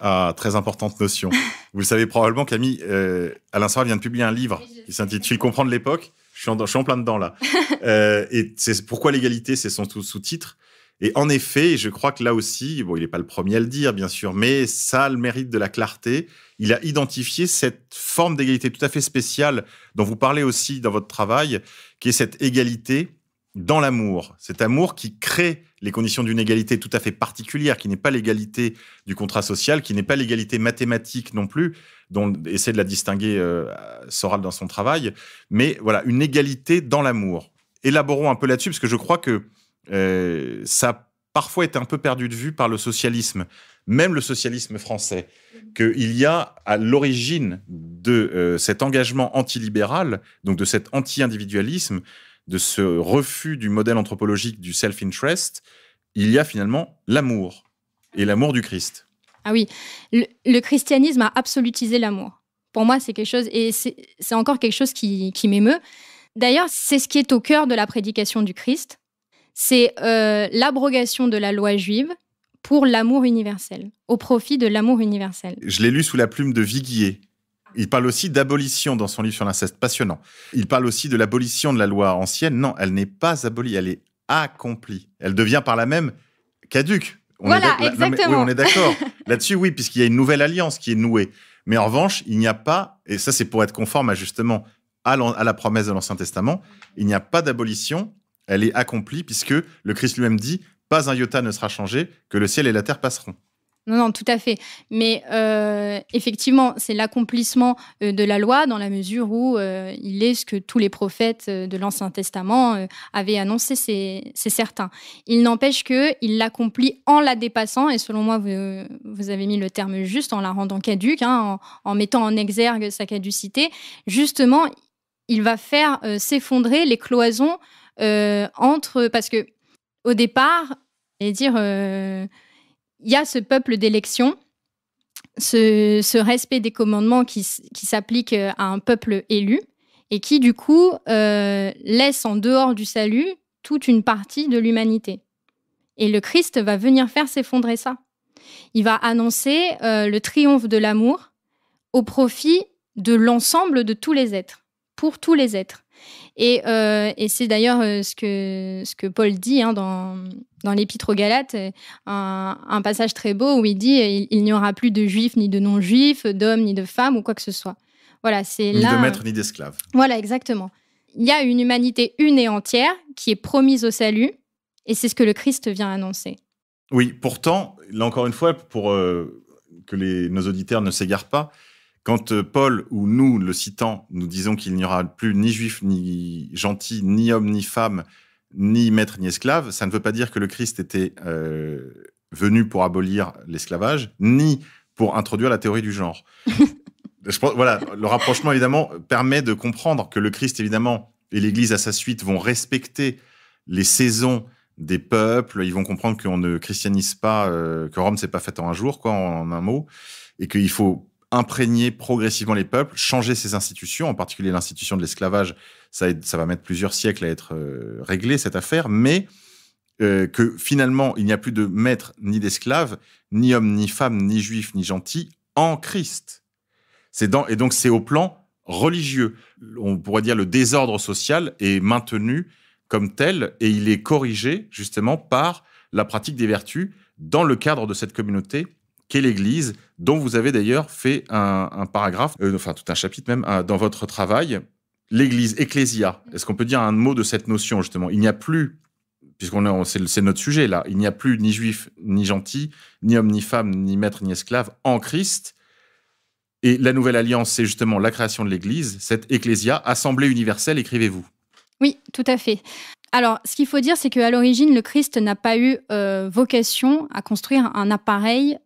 Ah, très importante notion. Vous le savez probablement, Camille, euh, Alain Soral vient de publier un livre qui s'intitule Comprendre l'époque. Je suis, en, je suis en plein dedans là. et c'est pourquoi l'égalité, c'est son sous-titre. Et en effet, je crois que là aussi, bon, il n'est pas le premier à le dire, bien sûr, mais ça le mérite de la clarté. Il a identifié cette forme d'égalité tout à fait spéciale dont vous parlez aussi dans votre travail, qui est cette égalité dans l'amour. Cet amour qui crée les conditions d'une égalité tout à fait particulière, qui n'est pas l'égalité du contrat social, qui n'est pas l'égalité mathématique non plus, dont essaie de la distinguer euh, Soral dans son travail, mais voilà, une égalité dans l'amour. Élaborons un peu là-dessus, parce que je crois que euh, ça a parfois été un peu perdu de vue par le socialisme, même le socialisme français, qu'il y a à l'origine de euh, cet engagement antilibéral, donc de cet anti-individualisme, de ce refus du modèle anthropologique du self-interest, il y a finalement l'amour et l'amour du Christ. Ah oui, le, christianisme a absolutisé l'amour. Pour moi, c'est quelque chose, et c'est encore quelque chose qui m'émeut. D'ailleurs, c'est ce qui est au cœur de la prédication du Christ c'est euh, l'abrogation de la loi juive pour l'amour universel, au profit de l'amour universel. Je l'ai lu sous la plume de Viguier. Il parle aussi d'abolition dans son livre sur l'inceste, passionnant. Il parle aussi de l'abolition de la loi ancienne. Non, elle n'est pas abolie, elle est accomplie. Elle devient par la même caduque. voilà, exactement. oui, on est d'accord. Là-dessus, oui, puisqu'il y a une nouvelle alliance qui est nouée. Mais en revanche, il n'y a pas, et ça c'est pour être conforme justement à la promesse de l'Ancien Testament, il n'y a pas d'abolition elle est accomplie, puisque le Christ lui-même dit Pas un iota ne sera changé, que le ciel et la terre passeront. Non, non, tout à fait. Mais euh, effectivement, c'est l'accomplissement euh, de la loi dans la mesure où euh, il est ce que tous les prophètes de l'Ancien Testament avaient annoncé, c'est certain. Il n'empêche qu'il l'accomplit en la dépassant, et selon moi, vous, avez mis le terme juste, en la rendant caduque, hein, en mettant en exergue sa caducité. Justement, il va faire s'effondrer les cloisons euh, entre parce que au départ, et dire, euh, il y a ce peuple d'élection. Ce, respect des commandements qui, s'applique euh, à un peuple élu et qui, du coup, laisse en dehors du salut toute une partie de l'humanité. Et le Christ va venir faire s'effondrer ça. Il va annoncer le triomphe de l'amour au profit de l'ensemble de tous les êtres, pour tous les êtres. Euh, et, c'est d'ailleurs euh, ce que, Paul dit hein, dans, l'Épître aux Galates, euh, un, passage très beau où il dit il, n'y aura plus de juifs ni de non-juifs, d'hommes ni de femmes ou quoi que ce soit. Voilà, c'est là. Ni de maître ni d'esclaves. Voilà, exactement. Il y a une humanité une et entière qui est promise au salut, et c'est ce que le Christ vient annoncer. Oui, pourtant, là encore une fois, pour que les, nos auditeurs ne s'égarent pas, quand euh, Paul ou nous, le citant, nous disons qu'il n'y aura plus ni juif, ni gentil, ni homme, ni femme, ni maître, ni esclave, ça ne veut pas dire que le Christ était euh, venu pour abolir l'esclavage, ni pour introduire la théorie du genre. voilà, le rapprochement, évidemment, permet de comprendre que le Christ, évidemment, et l'Église à sa suite vont respecter les saisons des peuples, ils vont comprendre qu'on ne christianise pas, euh, que Rome s'est pas faite en un jour, quoi, en un mot, et qu'il faut imprégner progressivement les peuples, changer ces institutions, en particulier l'institution de l'esclavage. Ça, va mettre plusieurs siècles à être euh, réglé, cette affaire, mais euh, que finalement, il n'y a plus de maître ni d'esclave, ni homme, ni femme, ni juif, ni gentil, en Christ. c'est Dans, et donc, c'est au plan religieux. On pourrait dire le désordre social est maintenu comme tel et il est corrigé justement par la pratique des vertus dans le cadre de cette communauté qu'est l'Église, dont vous avez d'ailleurs fait un, paragraphe, euh, enfin tout un chapitre même, euh, dans votre travail. L'Église, Ecclesia, est-ce qu'on peut dire un mot de cette notion justement Il n'y a plus, puisqu'on c'est notre sujet là, il n'y a plus ni juif, ni gentil, ni homme, ni femme, ni maître, ni esclave en Christ. Et la nouvelle alliance, c'est justement la création de l'Église, cette Ecclesia, assemblée universelle, écrivez-vous. Oui, tout à fait. Alors, ce qu'il faut dire, c'est qu'à l'origine, le Christ n'a pas eu euh, vocation à construire un appareil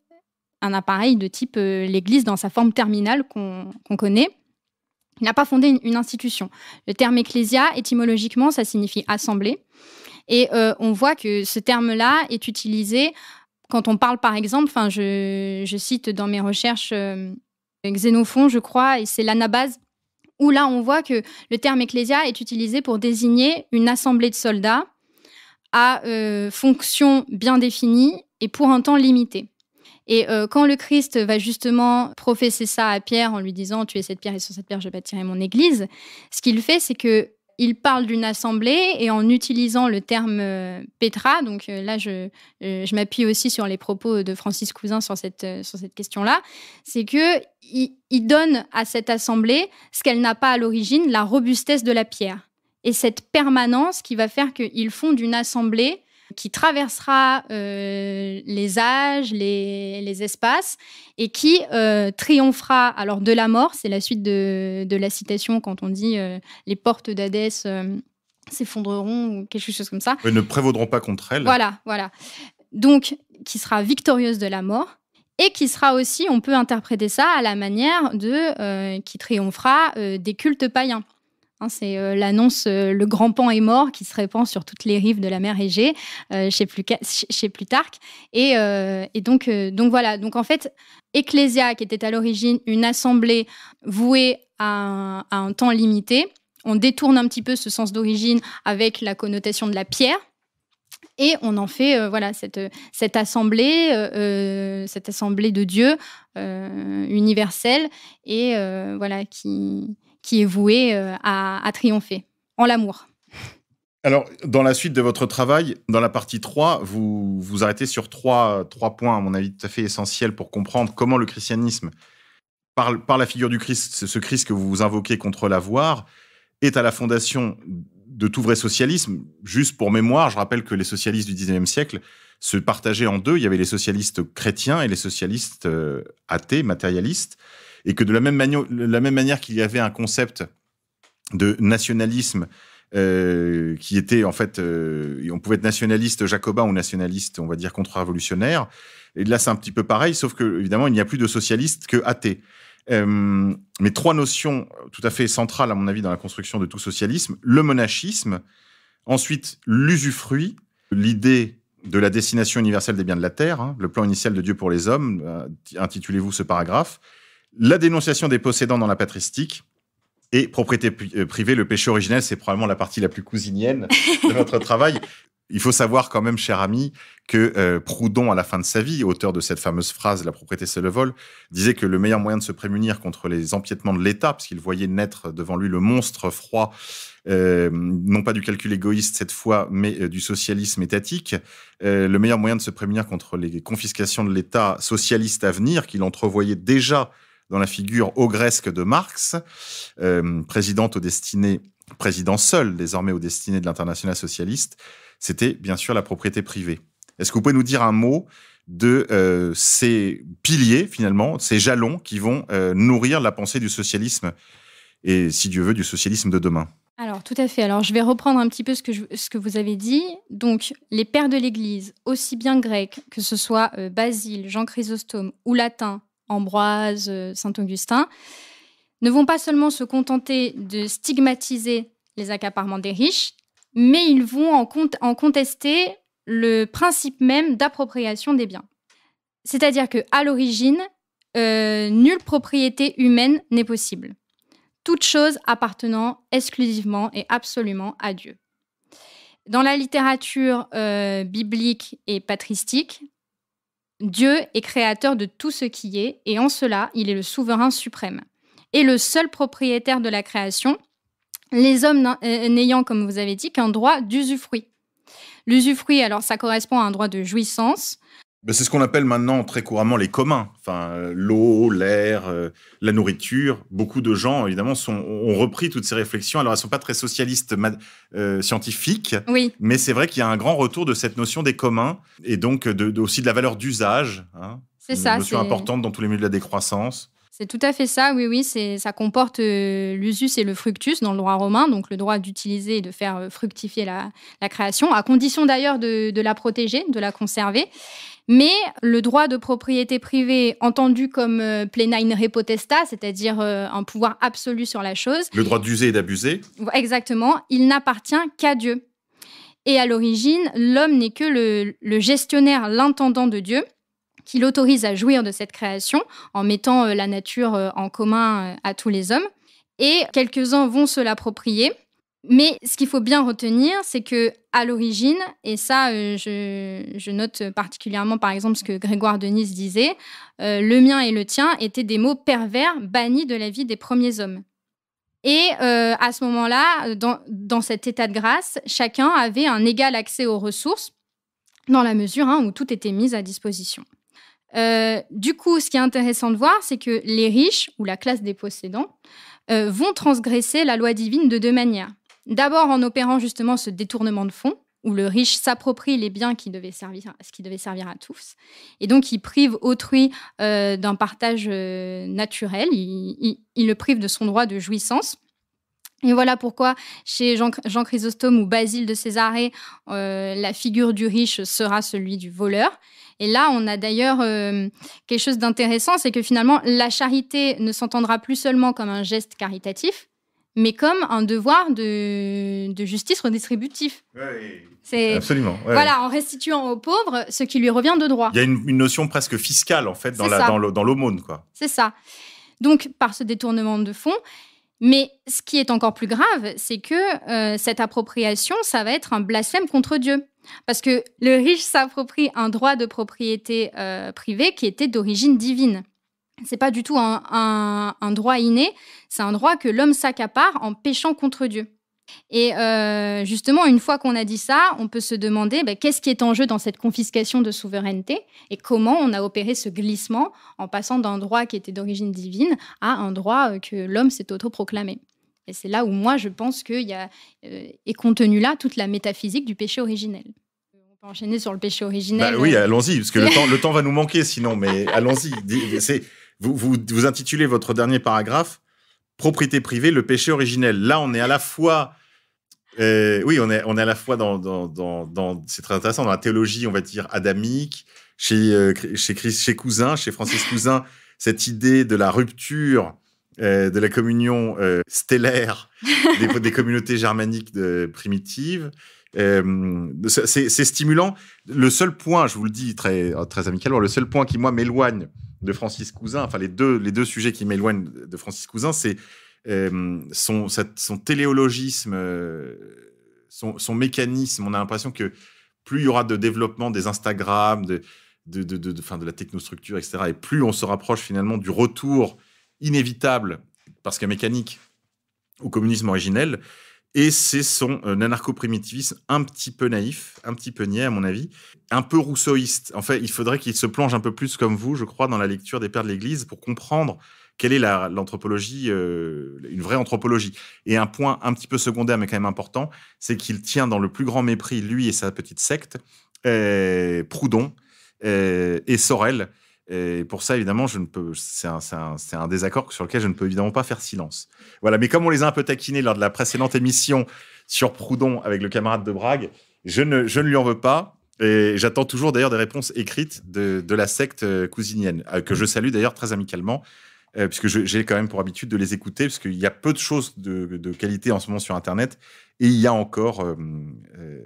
un appareil de type euh, l'Église dans sa forme terminale qu'on connaît. Il n'a pas fondé une, institution. Le terme ecclésia, étymologiquement, ça signifie assemblée. Et euh, on voit que ce terme-là est utilisé quand on parle, par exemple, enfin, je, cite dans mes recherches euh, Xénophon, je crois, et c'est l'anabase, où là, on voit que le terme ecclésia est utilisé pour désigner une assemblée de soldats à fonction bien définie et pour un temps limité. Et euh, quand le Christ va justement professer ça à Pierre en lui disant Tu es cette pierre et sur cette pierre je bâtirai mon église, ce qu'il fait, c'est que il parle d'une assemblée et en utilisant le terme euh, Petra, donc euh, là je, m'appuie aussi sur les propos de Francis Cousin sur cette, sur cette question-là, c'est que il, donne à cette assemblée ce qu'elle n'a pas à l'origine, la robustesse de la pierre. Et cette permanence qui va faire qu'ils font d'une assemblée qui traversera euh, les âges, les, espaces, et qui euh, triomphera alors de la mort. C'est la suite de, la citation quand on dit euh, les portes d'Hadès. s'effondreront ou quelque chose comme ça. Et ne prévaudront pas contre elle. Voilà, voilà. Donc, qui sera victorieuse de la mort, et qui sera aussi, on peut interpréter ça à la manière de qui triomphera des cultes païens. Hein, c'est euh, l'annonce euh, Le grand pan est mort qui se répand sur toutes les rives de la mer Égée euh, chez, Plutarque. Et, donc, voilà, donc en fait, Ecclesia, qui était à l'origine une assemblée vouée à un, temps limité, on détourne un petit peu ce sens d'origine avec la connotation de la pierre et on en fait voilà cette, cette assemblée cette assemblée de Dieu universelle et voilà qui qui est voué euh, à, triompher, en l'amour. Alors, dans la suite de votre travail, dans la partie 3, vous vous arrêtez sur trois, trois points, à mon avis, tout à fait essentiels pour comprendre comment le christianisme, par, par la figure du Christ, ce Christ que vous invoquez contre l'avoir, est à la fondation de tout vrai socialisme. Juste pour mémoire, je rappelle que les socialistes du 19e siècle se partageaient en deux. Il y avait les socialistes chrétiens et les socialistes euh, athées, matérialistes et que de la même, la même manière qu'il y avait un concept de nationalisme euh, qui était en fait, euh, on pouvait être nationaliste jacobin ou nationaliste, on va dire contre-révolutionnaire. Et là, c'est un petit peu pareil, sauf que évidemment, il n'y a plus de socialiste que athée. Euh, mais trois notions tout à fait centrales, à mon avis, dans la construction de tout socialisme le monachisme, ensuite l'usufruit, l'idée de la destination universelle des biens de la terre, hein, le plan initial de Dieu pour les hommes, intitulez-vous ce paragraphe, la dénonciation des possédants dans la patristique et propriété euh, privée. Le péché originel, c'est probablement la partie la plus cousinienne de notre travail. Il faut savoir quand même, cher ami, que euh, Proudhon, à la fin de sa vie, auteur de cette fameuse phrase "La propriété c'est le vol", disait que le meilleur moyen de se prémunir contre les empiétements de l'État, parce qu'il voyait naître devant lui le monstre froid, euh, non pas du calcul égoïste cette fois, mais du socialisme étatique. le meilleur moyen de se prémunir contre les confiscations de l'État socialiste à venir, qu'il entrevoyait déjà dans la figure ogresque de Marx, euh, présidente au destinées, président seul désormais au destinées de l'international socialiste, c'était bien sûr la propriété privée. Est-ce que vous pouvez nous dire un mot de euh, ces piliers finalement, ces jalons qui vont euh, nourrir la pensée du socialisme et, si Dieu veut, du socialisme de demain alors, tout à fait. Alors, je vais reprendre un petit peu ce que, vous avez dit. Donc, les pères de l'Église, aussi bien grecs que ce soit Basile, Jean Chrysostome ou latin, Ambroise, euh, Saint-Augustin, ne vont pas seulement se contenter de stigmatiser les accaparements des riches, mais ils vont en, contester le principe même d'appropriation des biens. C'est-à-dire que à l'origine, euh, nulle propriété humaine n'est possible. Toute chose appartenant exclusivement et absolument à Dieu. Dans la littérature euh, biblique et patristique, Dieu est créateur de tout ce qui est, et en cela, il est le souverain suprême, et le seul propriétaire de la création, les hommes euh, n'ayant, comme vous avez dit, qu'un droit d'usufruit. L'usufruit, alors ça correspond à un droit de jouissance, ben, c'est ce qu'on appelle maintenant très couramment les communs. Enfin, euh, l'eau, l'air, euh, la nourriture. Beaucoup de gens, évidemment, sont, ont repris toutes ces réflexions. Alors, elles ne sont pas très socialistes euh, scientifiques, mais c'est vrai qu'il y a un grand retour de cette notion des communs et donc aussi de la valeur d'usage. Hein. C'est ça. Une notion importante dans tous les milieux de la décroissance. C'est tout à fait ça, oui, oui, ça comporte l'usus et le fructus dans le droit romain, donc le droit d'utiliser et de faire fructifier la, création, à condition d'ailleurs de, de la protéger, de la conserver. Mais le droit de propriété privée, entendu comme euh, plena in repotesta, c'est-à-dire euh, un pouvoir absolu sur la chose. Le droit d'user et d'abuser. Exactement. Il n'appartient qu'à Dieu. Et à l'origine, l'homme n'est que le, gestionnaire, l'intendant de Dieu qui l'autorise à jouir de cette création en mettant euh, la nature en commun à tous les hommes. Et quelques-uns vont se l'approprier, mais ce qu'il faut bien retenir, c'est que à l'origine, et ça, euh, je, note particulièrement par exemple ce que Grégoire Denis disait, euh, le mien et le tien étaient des mots pervers bannis de la vie des premiers hommes. Et euh, à ce moment-là, dans, cet état de grâce, chacun avait un égal accès aux ressources, dans la mesure hein, où tout était mis à disposition. du coup, ce qui est intéressant de voir, c'est que les riches, ou la classe des possédants, vont transgresser la loi divine de deux manières. D'abord en opérant justement ce détournement de fonds, où le riche s'approprie les biens qui devaient servir, à tous. Et donc, il prive autrui euh, d'un partage euh, naturel, il, le prive de son droit de jouissance. Et voilà pourquoi, chez Jean, Jean Chrysostome ou Basile de Césarée, euh, la figure du riche sera celui du voleur. Et là, on a d'ailleurs quelque chose d'intéressant, c'est que finalement, la charité ne s'entendra plus seulement comme un geste caritatif, mais comme un devoir de, justice redistributif. absolument. Voilà, en restituant aux pauvres ce qui lui revient de droit. Il y a une, notion presque fiscale en fait dans l'aumône quoi. C'est ça. Donc par ce détournement de fonds. Mais ce qui est encore plus grave, c'est que euh, cette appropriation, ça va être un blasphème contre Dieu. Parce que le riche s'approprie un droit de propriété euh, privée qui était d'origine divine. C'est pas du tout un, droit inné, c'est un droit que l'homme s'accapare en péchant contre Dieu. Et euh, justement, une fois qu'on a dit ça, on peut se demander ben, qu'est-ce qui est en jeu dans cette confiscation de souveraineté et comment on a opéré ce glissement en passant d'un droit qui était d'origine divine à un droit euh, que l'homme s'est autoproclamé. Et c'est là où moi, je pense qu'il y a, euh, est contenue là toute la métaphysique du péché originel. On peut enchaîner sur le péché originel. Bah oui, allons-y, parce que le temps, le temps va nous manquer sinon, mais allons-y. C'est vous, intitulez votre dernier paragraphe Propriété privée, le péché originel. Là, on est à la fois. Euh, oui, on est, on est à la fois dans. dans, dans c'est très intéressant, dans la théologie, on va dire, adamique, chez, euh, chez, Chris, chez Cousin, chez Francis Cousin, cette idée de la rupture euh, de la communion stellaire des, communautés germaniques de, primitives. c'est stimulant. Le seul point, je vous le dis très, très amicalement, le seul point qui, moi, m'éloigne de Francis Cousin, enfin les deux, les deux sujets qui m'éloignent de Francis Cousin, c'est euh, son, téléologisme, euh, son, mécanisme. On a l'impression que plus il y aura de développement des Instagram, de, de, fin, de la technostructure, etc., et plus on se rapproche finalement du retour inévitable, parce qu'un mécanique, au communisme originel, et c'est son euh, anarcho-primitivisme un petit peu naïf, un petit peu niais à mon avis, un peu rousseauiste. En fait, il faudrait qu'il se plonge un peu plus comme vous, je crois, dans la lecture des Pères de l'Église pour comprendre quelle est l'anthropologie, euh, une vraie anthropologie. Et un point un petit peu secondaire, mais quand même important, c'est qu'il tient dans le plus grand mépris, lui et sa petite secte, euh, Proudhon et Sorel, et pour ça, évidemment, je ne peux. C'est un, un, désaccord sur lequel je ne peux évidemment pas faire silence. Voilà. Mais comme on les a un peu taquinés lors de la précédente émission sur Proudhon avec le camarade de Brague, je ne, je ne lui en veux pas. Et j'attends toujours d'ailleurs des réponses écrites de, de, la secte euh, cousinienne, euh, que je salue d'ailleurs très amicalement, euh, puisque j'ai quand même pour habitude de les écouter, parce qu'il y a peu de choses de, de, qualité en ce moment sur Internet, et il y a encore euh, euh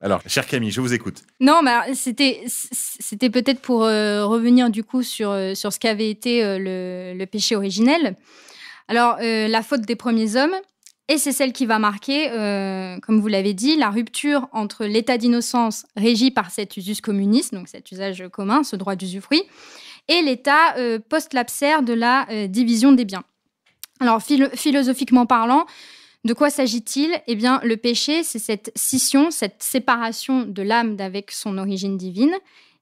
alors, cher Camille, je vous écoute. Non, mais c'était, c'était peut-être pour euh, revenir du coup sur, euh, sur ce qu'avait été euh, le, péché originel. Alors, la faute des premiers hommes, et c'est celle qui va marquer, comme vous l'avez dit, la rupture entre l'état d'innocence régi par cet usus communiste, donc cet usage commun, ce droit d'usufruit, et l'état post-lapsaire de la division des biens. Alors, philosophiquement parlant, de quoi s'agit-il Eh bien, le péché, c'est cette scission, cette séparation de l'âme d'avec son origine divine.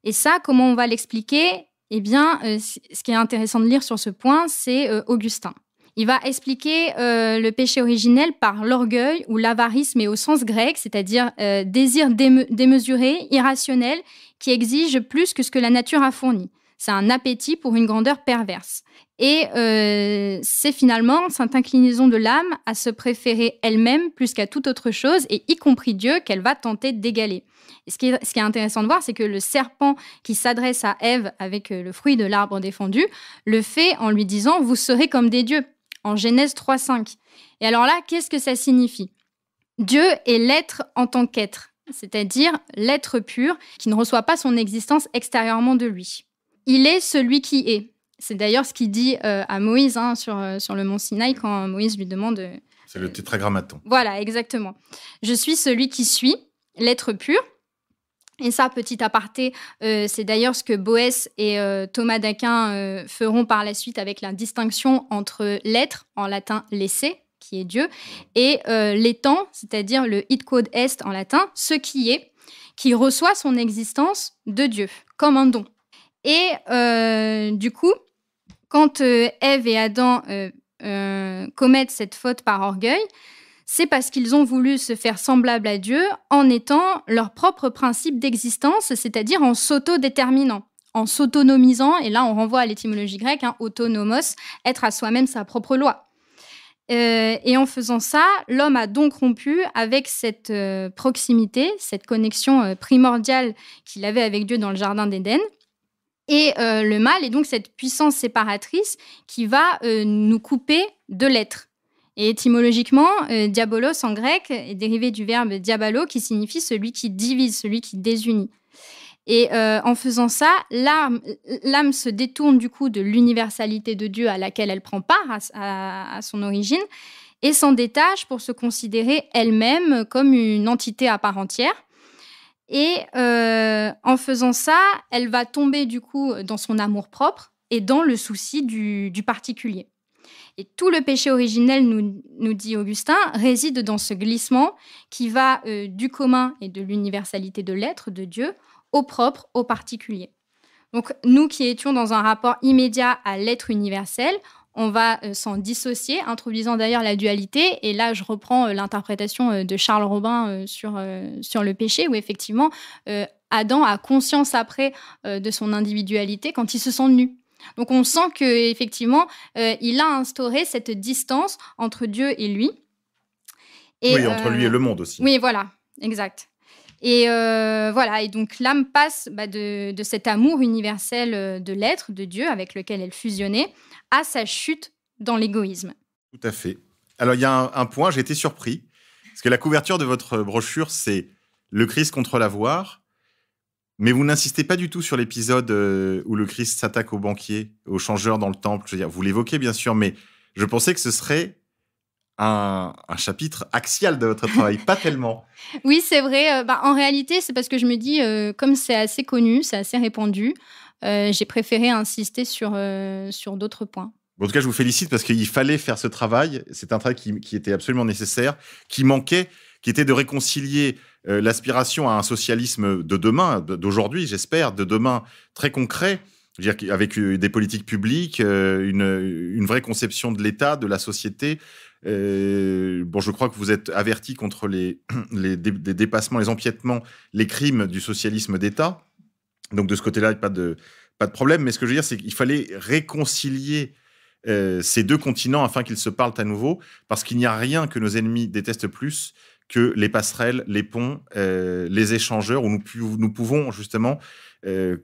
Et ça, comment on va l'expliquer Eh bien, euh, ce qui est intéressant de lire sur ce point, c'est euh, Augustin. Il va expliquer euh, le péché originel par l'orgueil ou l'avarice, mais au sens grec, c'est-à-dire désir démesuré, irrationnel, qui exige plus que ce que la nature a fourni. C'est un appétit pour une grandeur perverse. Et euh, c'est finalement cette inclinaison de l'âme à se préférer elle-même plus qu'à toute autre chose, et y compris Dieu, qu'elle va tenter d'égaler. Ce qui, est, ce qui est intéressant de voir, c'est que le serpent qui s'adresse à Ève avec euh, le fruit de l'arbre défendu le fait en lui disant ⁇ Vous serez comme des dieux ⁇ en Genèse 3.5. Et alors là, qu'est-ce que ça signifie Dieu est l'être en tant qu'être, c'est-à-dire l'être pur qui ne reçoit pas son existence extérieurement de lui. Il est celui qui est. C'est d'ailleurs ce qu'il dit euh, à Moïse hein, sur, euh, sur le mont Sinaï quand Moïse lui demande. Euh, c'est le tétragrammaton. Voilà, exactement. Je suis celui qui suit », l'être pur. Et ça, petit aparté, c'est d'ailleurs ce que Boès et Thomas d'Aquin feront par la suite avec la distinction entre l'être, en latin l'essai, qui est Dieu, et l'étant, c'est-à-dire le it code est en latin, ce qui est, qui reçoit son existence de Dieu, comme un don. Et euh, du coup, quand euh, Ève et Adam euh, commettent cette faute par orgueil, c'est parce qu'ils ont voulu se faire semblable à Dieu en étant leur propre principe d'existence, c'est-à-dire en s'autodéterminant, en s'autonomisant, et là on renvoie à l'étymologie grecque, hein, autonomos, être à soi-même sa propre loi. et en faisant ça, l'homme a donc rompu avec cette proximité, cette connexion primordiale qu'il avait avec Dieu dans le Jardin d'Éden et euh, le mal est donc cette puissance séparatrice qui va euh, nous couper de l'être. Et étymologiquement, euh, diabolos en grec est dérivé du verbe diabalo qui signifie celui qui divise, celui qui désunit. Et en faisant ça, l'âme se détourne du coup de l'universalité de Dieu à laquelle elle prend part à son origine et s'en détache pour se considérer elle-même comme une entité à part entière et euh, en faisant ça, elle va tomber du coup dans son amour-propre et dans le souci du, particulier. Et tout le péché originel, nous, dit Augustin, réside dans ce glissement qui va euh, du commun et de l'universalité de l'être, de Dieu, au propre, au particulier. Donc nous qui étions dans un rapport immédiat à l'être universel, on va euh, s'en dissocier, introduisant d'ailleurs la dualité. Et là, je reprends euh, l'interprétation euh, de Charles Robin sur, sur le péché, où effectivement, Adam a conscience après de son individualité quand il se sent nu. Donc on sent que effectivement, il a instauré cette distance entre Dieu et lui. Et, oui, entre lui et le monde aussi. Oui, voilà, exact. Et euh, voilà, et donc l'âme passe bah, de, cet amour universel euh, de l'être, de Dieu, avec lequel elle fusionnait, à sa chute dans l'égoïsme. Tout à fait. Alors il y a un, un point, j'ai été surpris, parce que la couverture de votre brochure, c'est le Christ contre l'avoir, mais vous n'insistez pas du tout sur l'épisode euh, où le Christ s'attaque aux banquiers, aux changeurs dans le temple. Je veux dire, vous l'évoquez bien sûr, mais je pensais que ce serait un, chapitre axial de votre travail, pas tellement. Oui, c'est vrai. Euh, bah, en réalité, c'est parce que je me dis, euh, comme c'est assez connu, c'est assez répandu, euh, j'ai préféré insister sur, sur d'autres points. En tout cas, je vous félicite parce qu'il fallait faire ce travail. C'est un travail qui, était absolument nécessaire, qui manquait, qui était de réconcilier l'aspiration à un socialisme de demain, d'aujourd'hui, j'espère, de demain très concret, avec des politiques publiques, une, une vraie conception de l'État, de la société, euh, bon, je crois que vous êtes averti contre les, dépassements, les empiètements, les crimes du socialisme d'État. Donc de ce côté-là, pas de, pas de problème. Mais ce que je veux dire, c'est qu'il fallait réconcilier euh, ces deux continents afin qu'ils se parlent à nouveau, parce qu'il n'y a rien que nos ennemis détestent plus que les passerelles, les ponts, euh, les échangeurs, où nous, pouvons justement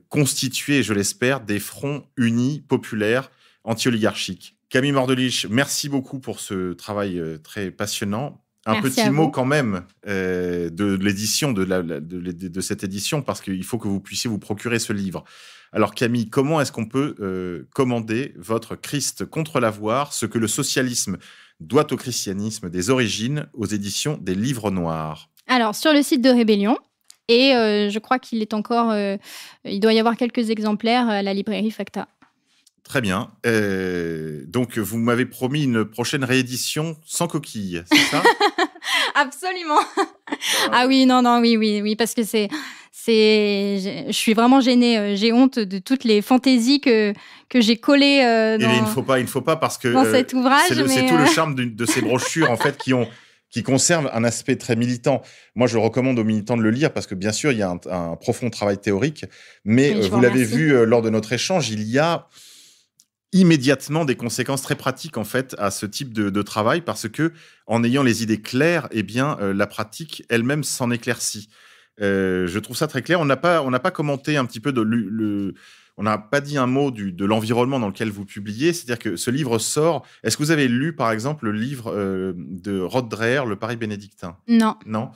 constituer, je l'espère, des fronts unis, populaires, anti-oligarchiques. Camille Mordelich, merci beaucoup pour ce travail euh, très passionnant. Un petit mot quand même euh, de, l'édition, de, cette édition, parce qu'il faut que vous puissiez vous procurer ce livre. Alors Camille, comment est-ce qu'on peut euh, commander votre Christ contre l'avoir, ce que le socialisme doit au christianisme des origines, aux éditions des livres noirs Alors sur le site de Rébellion, et je crois qu'il est encore, il doit y avoir quelques exemplaires à la librairie Facta. Très bien. Euh, donc, vous m'avez promis une prochaine réédition sans coquille, c'est ça Absolument. Ah oui, non, non, oui, oui, oui, parce que c'est, c'est, je suis vraiment gênée. Euh, j'ai honte de toutes les fantaisies que que j'ai collées. Euh, eh dans, il faut pas, il ne faut pas parce que cet ouvrage, c'est, tout le charme de, ces brochures en fait qui ont qui conservent un aspect très militant. Moi, je recommande aux militants de le lire parce que, bien sûr, il y a un, profond travail théorique, mais vous l'avez vu lors de notre échange, il y a immédiatement des conséquences très pratiques en fait à ce type de, travail parce que en ayant les idées claires, et eh bien euh, la pratique elle-même s'en éclaircit. Euh, je trouve ça très clair. On n'a pas on n'a pas commenté un petit peu de le, on n'a pas dit un mot du, de l'environnement dans lequel vous publiez, c'est-à-dire que ce livre sort. Est-ce que vous avez lu, par exemple, le livre euh, de Rod Dreher, Le Paris bénédictin Non. Non.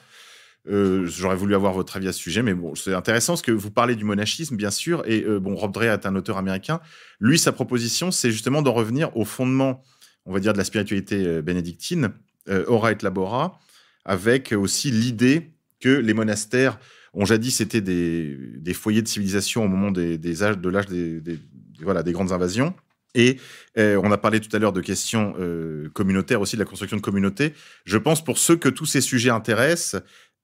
Euh, j'aurais voulu avoir votre avis à ce sujet, mais bon, c'est intéressant parce que vous parlez du monachisme, bien sûr, et euh, bon, Rob Dre est un auteur américain. Lui, sa proposition, c'est justement d'en revenir au fondement, on va dire, de la spiritualité euh, bénédictine, ora et labora, avec aussi l'idée que les monastères ont jadis été des, des foyers de civilisation au moment des, âges, de l'âge des, voilà, des grandes invasions. Et on a parlé tout à l'heure de questions communautaires aussi, de la construction de communautés. Je pense pour ceux que tous ces sujets intéressent,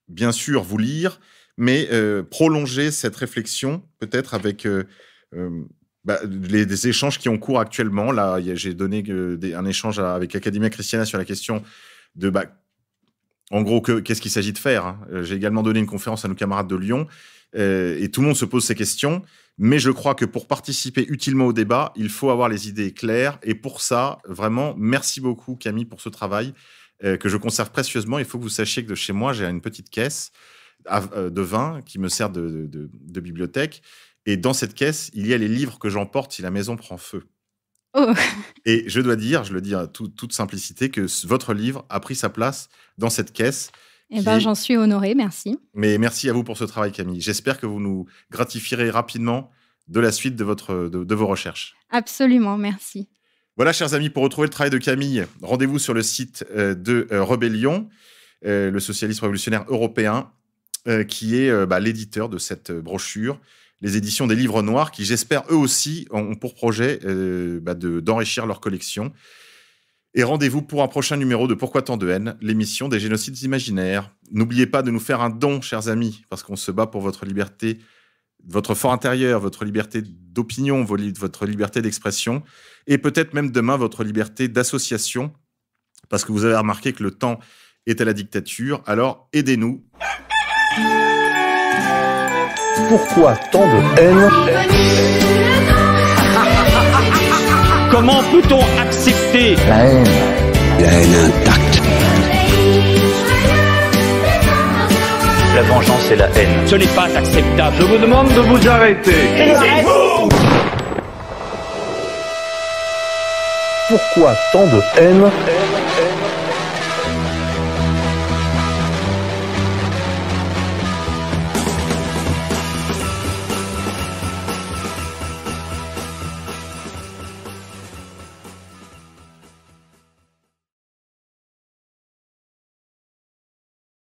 bien sûr, vous lire, mais euh, prolonger cette réflexion peut-être avec euh, euh, bah, les, échanges qui ont cours actuellement. Là, j'ai donné un échange avec Academia Christiana sur la question de, bah, en gros, qu'est-ce qu'il s'agit de faire. Hein. J'ai également donné une conférence à nos camarades de Lyon et tout le monde se pose ces questions. Mais je crois que pour participer utilement au débat, il faut avoir les idées claires. Et pour ça, vraiment, merci beaucoup Camille pour ce travail. Euh, que je conserve précieusement. Il faut que vous sachiez que de chez moi, j'ai une petite caisse euh, de vin qui me sert de, bibliothèque. Et dans cette caisse, il y a les livres que j'emporte si la maison prend feu. Oh. Et je dois dire, je le dis à toute simplicité, que votre livre a pris sa place dans cette caisse. Eh ben, j'en suis honoré, merci. Mais merci à vous pour ce travail, Camille. J'espère que vous nous gratifierez rapidement de la suite de, votre, de vos recherches. Absolument, merci. Voilà, chers amis, pour retrouver le travail de Camille, rendez-vous sur le site euh, de euh, Rebellion, euh, le socialiste révolutionnaire européen, qui est bah, l'éditeur de cette brochure. Les éditions des livres noirs, qui j'espère eux aussi ont pour projet bah, d'enrichir leur collection. Et rendez-vous pour un prochain numéro de Pourquoi tant de haine, l'émission des génocides imaginaires. N'oubliez pas de nous faire un don, chers amis, parce qu'on se bat pour votre liberté votre fort intérieur, votre liberté d'opinion, votre liberté d'expression, et peut-être même demain votre liberté d'association, parce que vous avez remarqué que le temps est à la dictature, alors aidez-nous. Pourquoi tant de haine Comment peut-on accepter la haine La haine intacte la vengeance et la haine. Ce n'est pas acceptable. Je vous demande de vous arrêter. vous Pourquoi tant de haine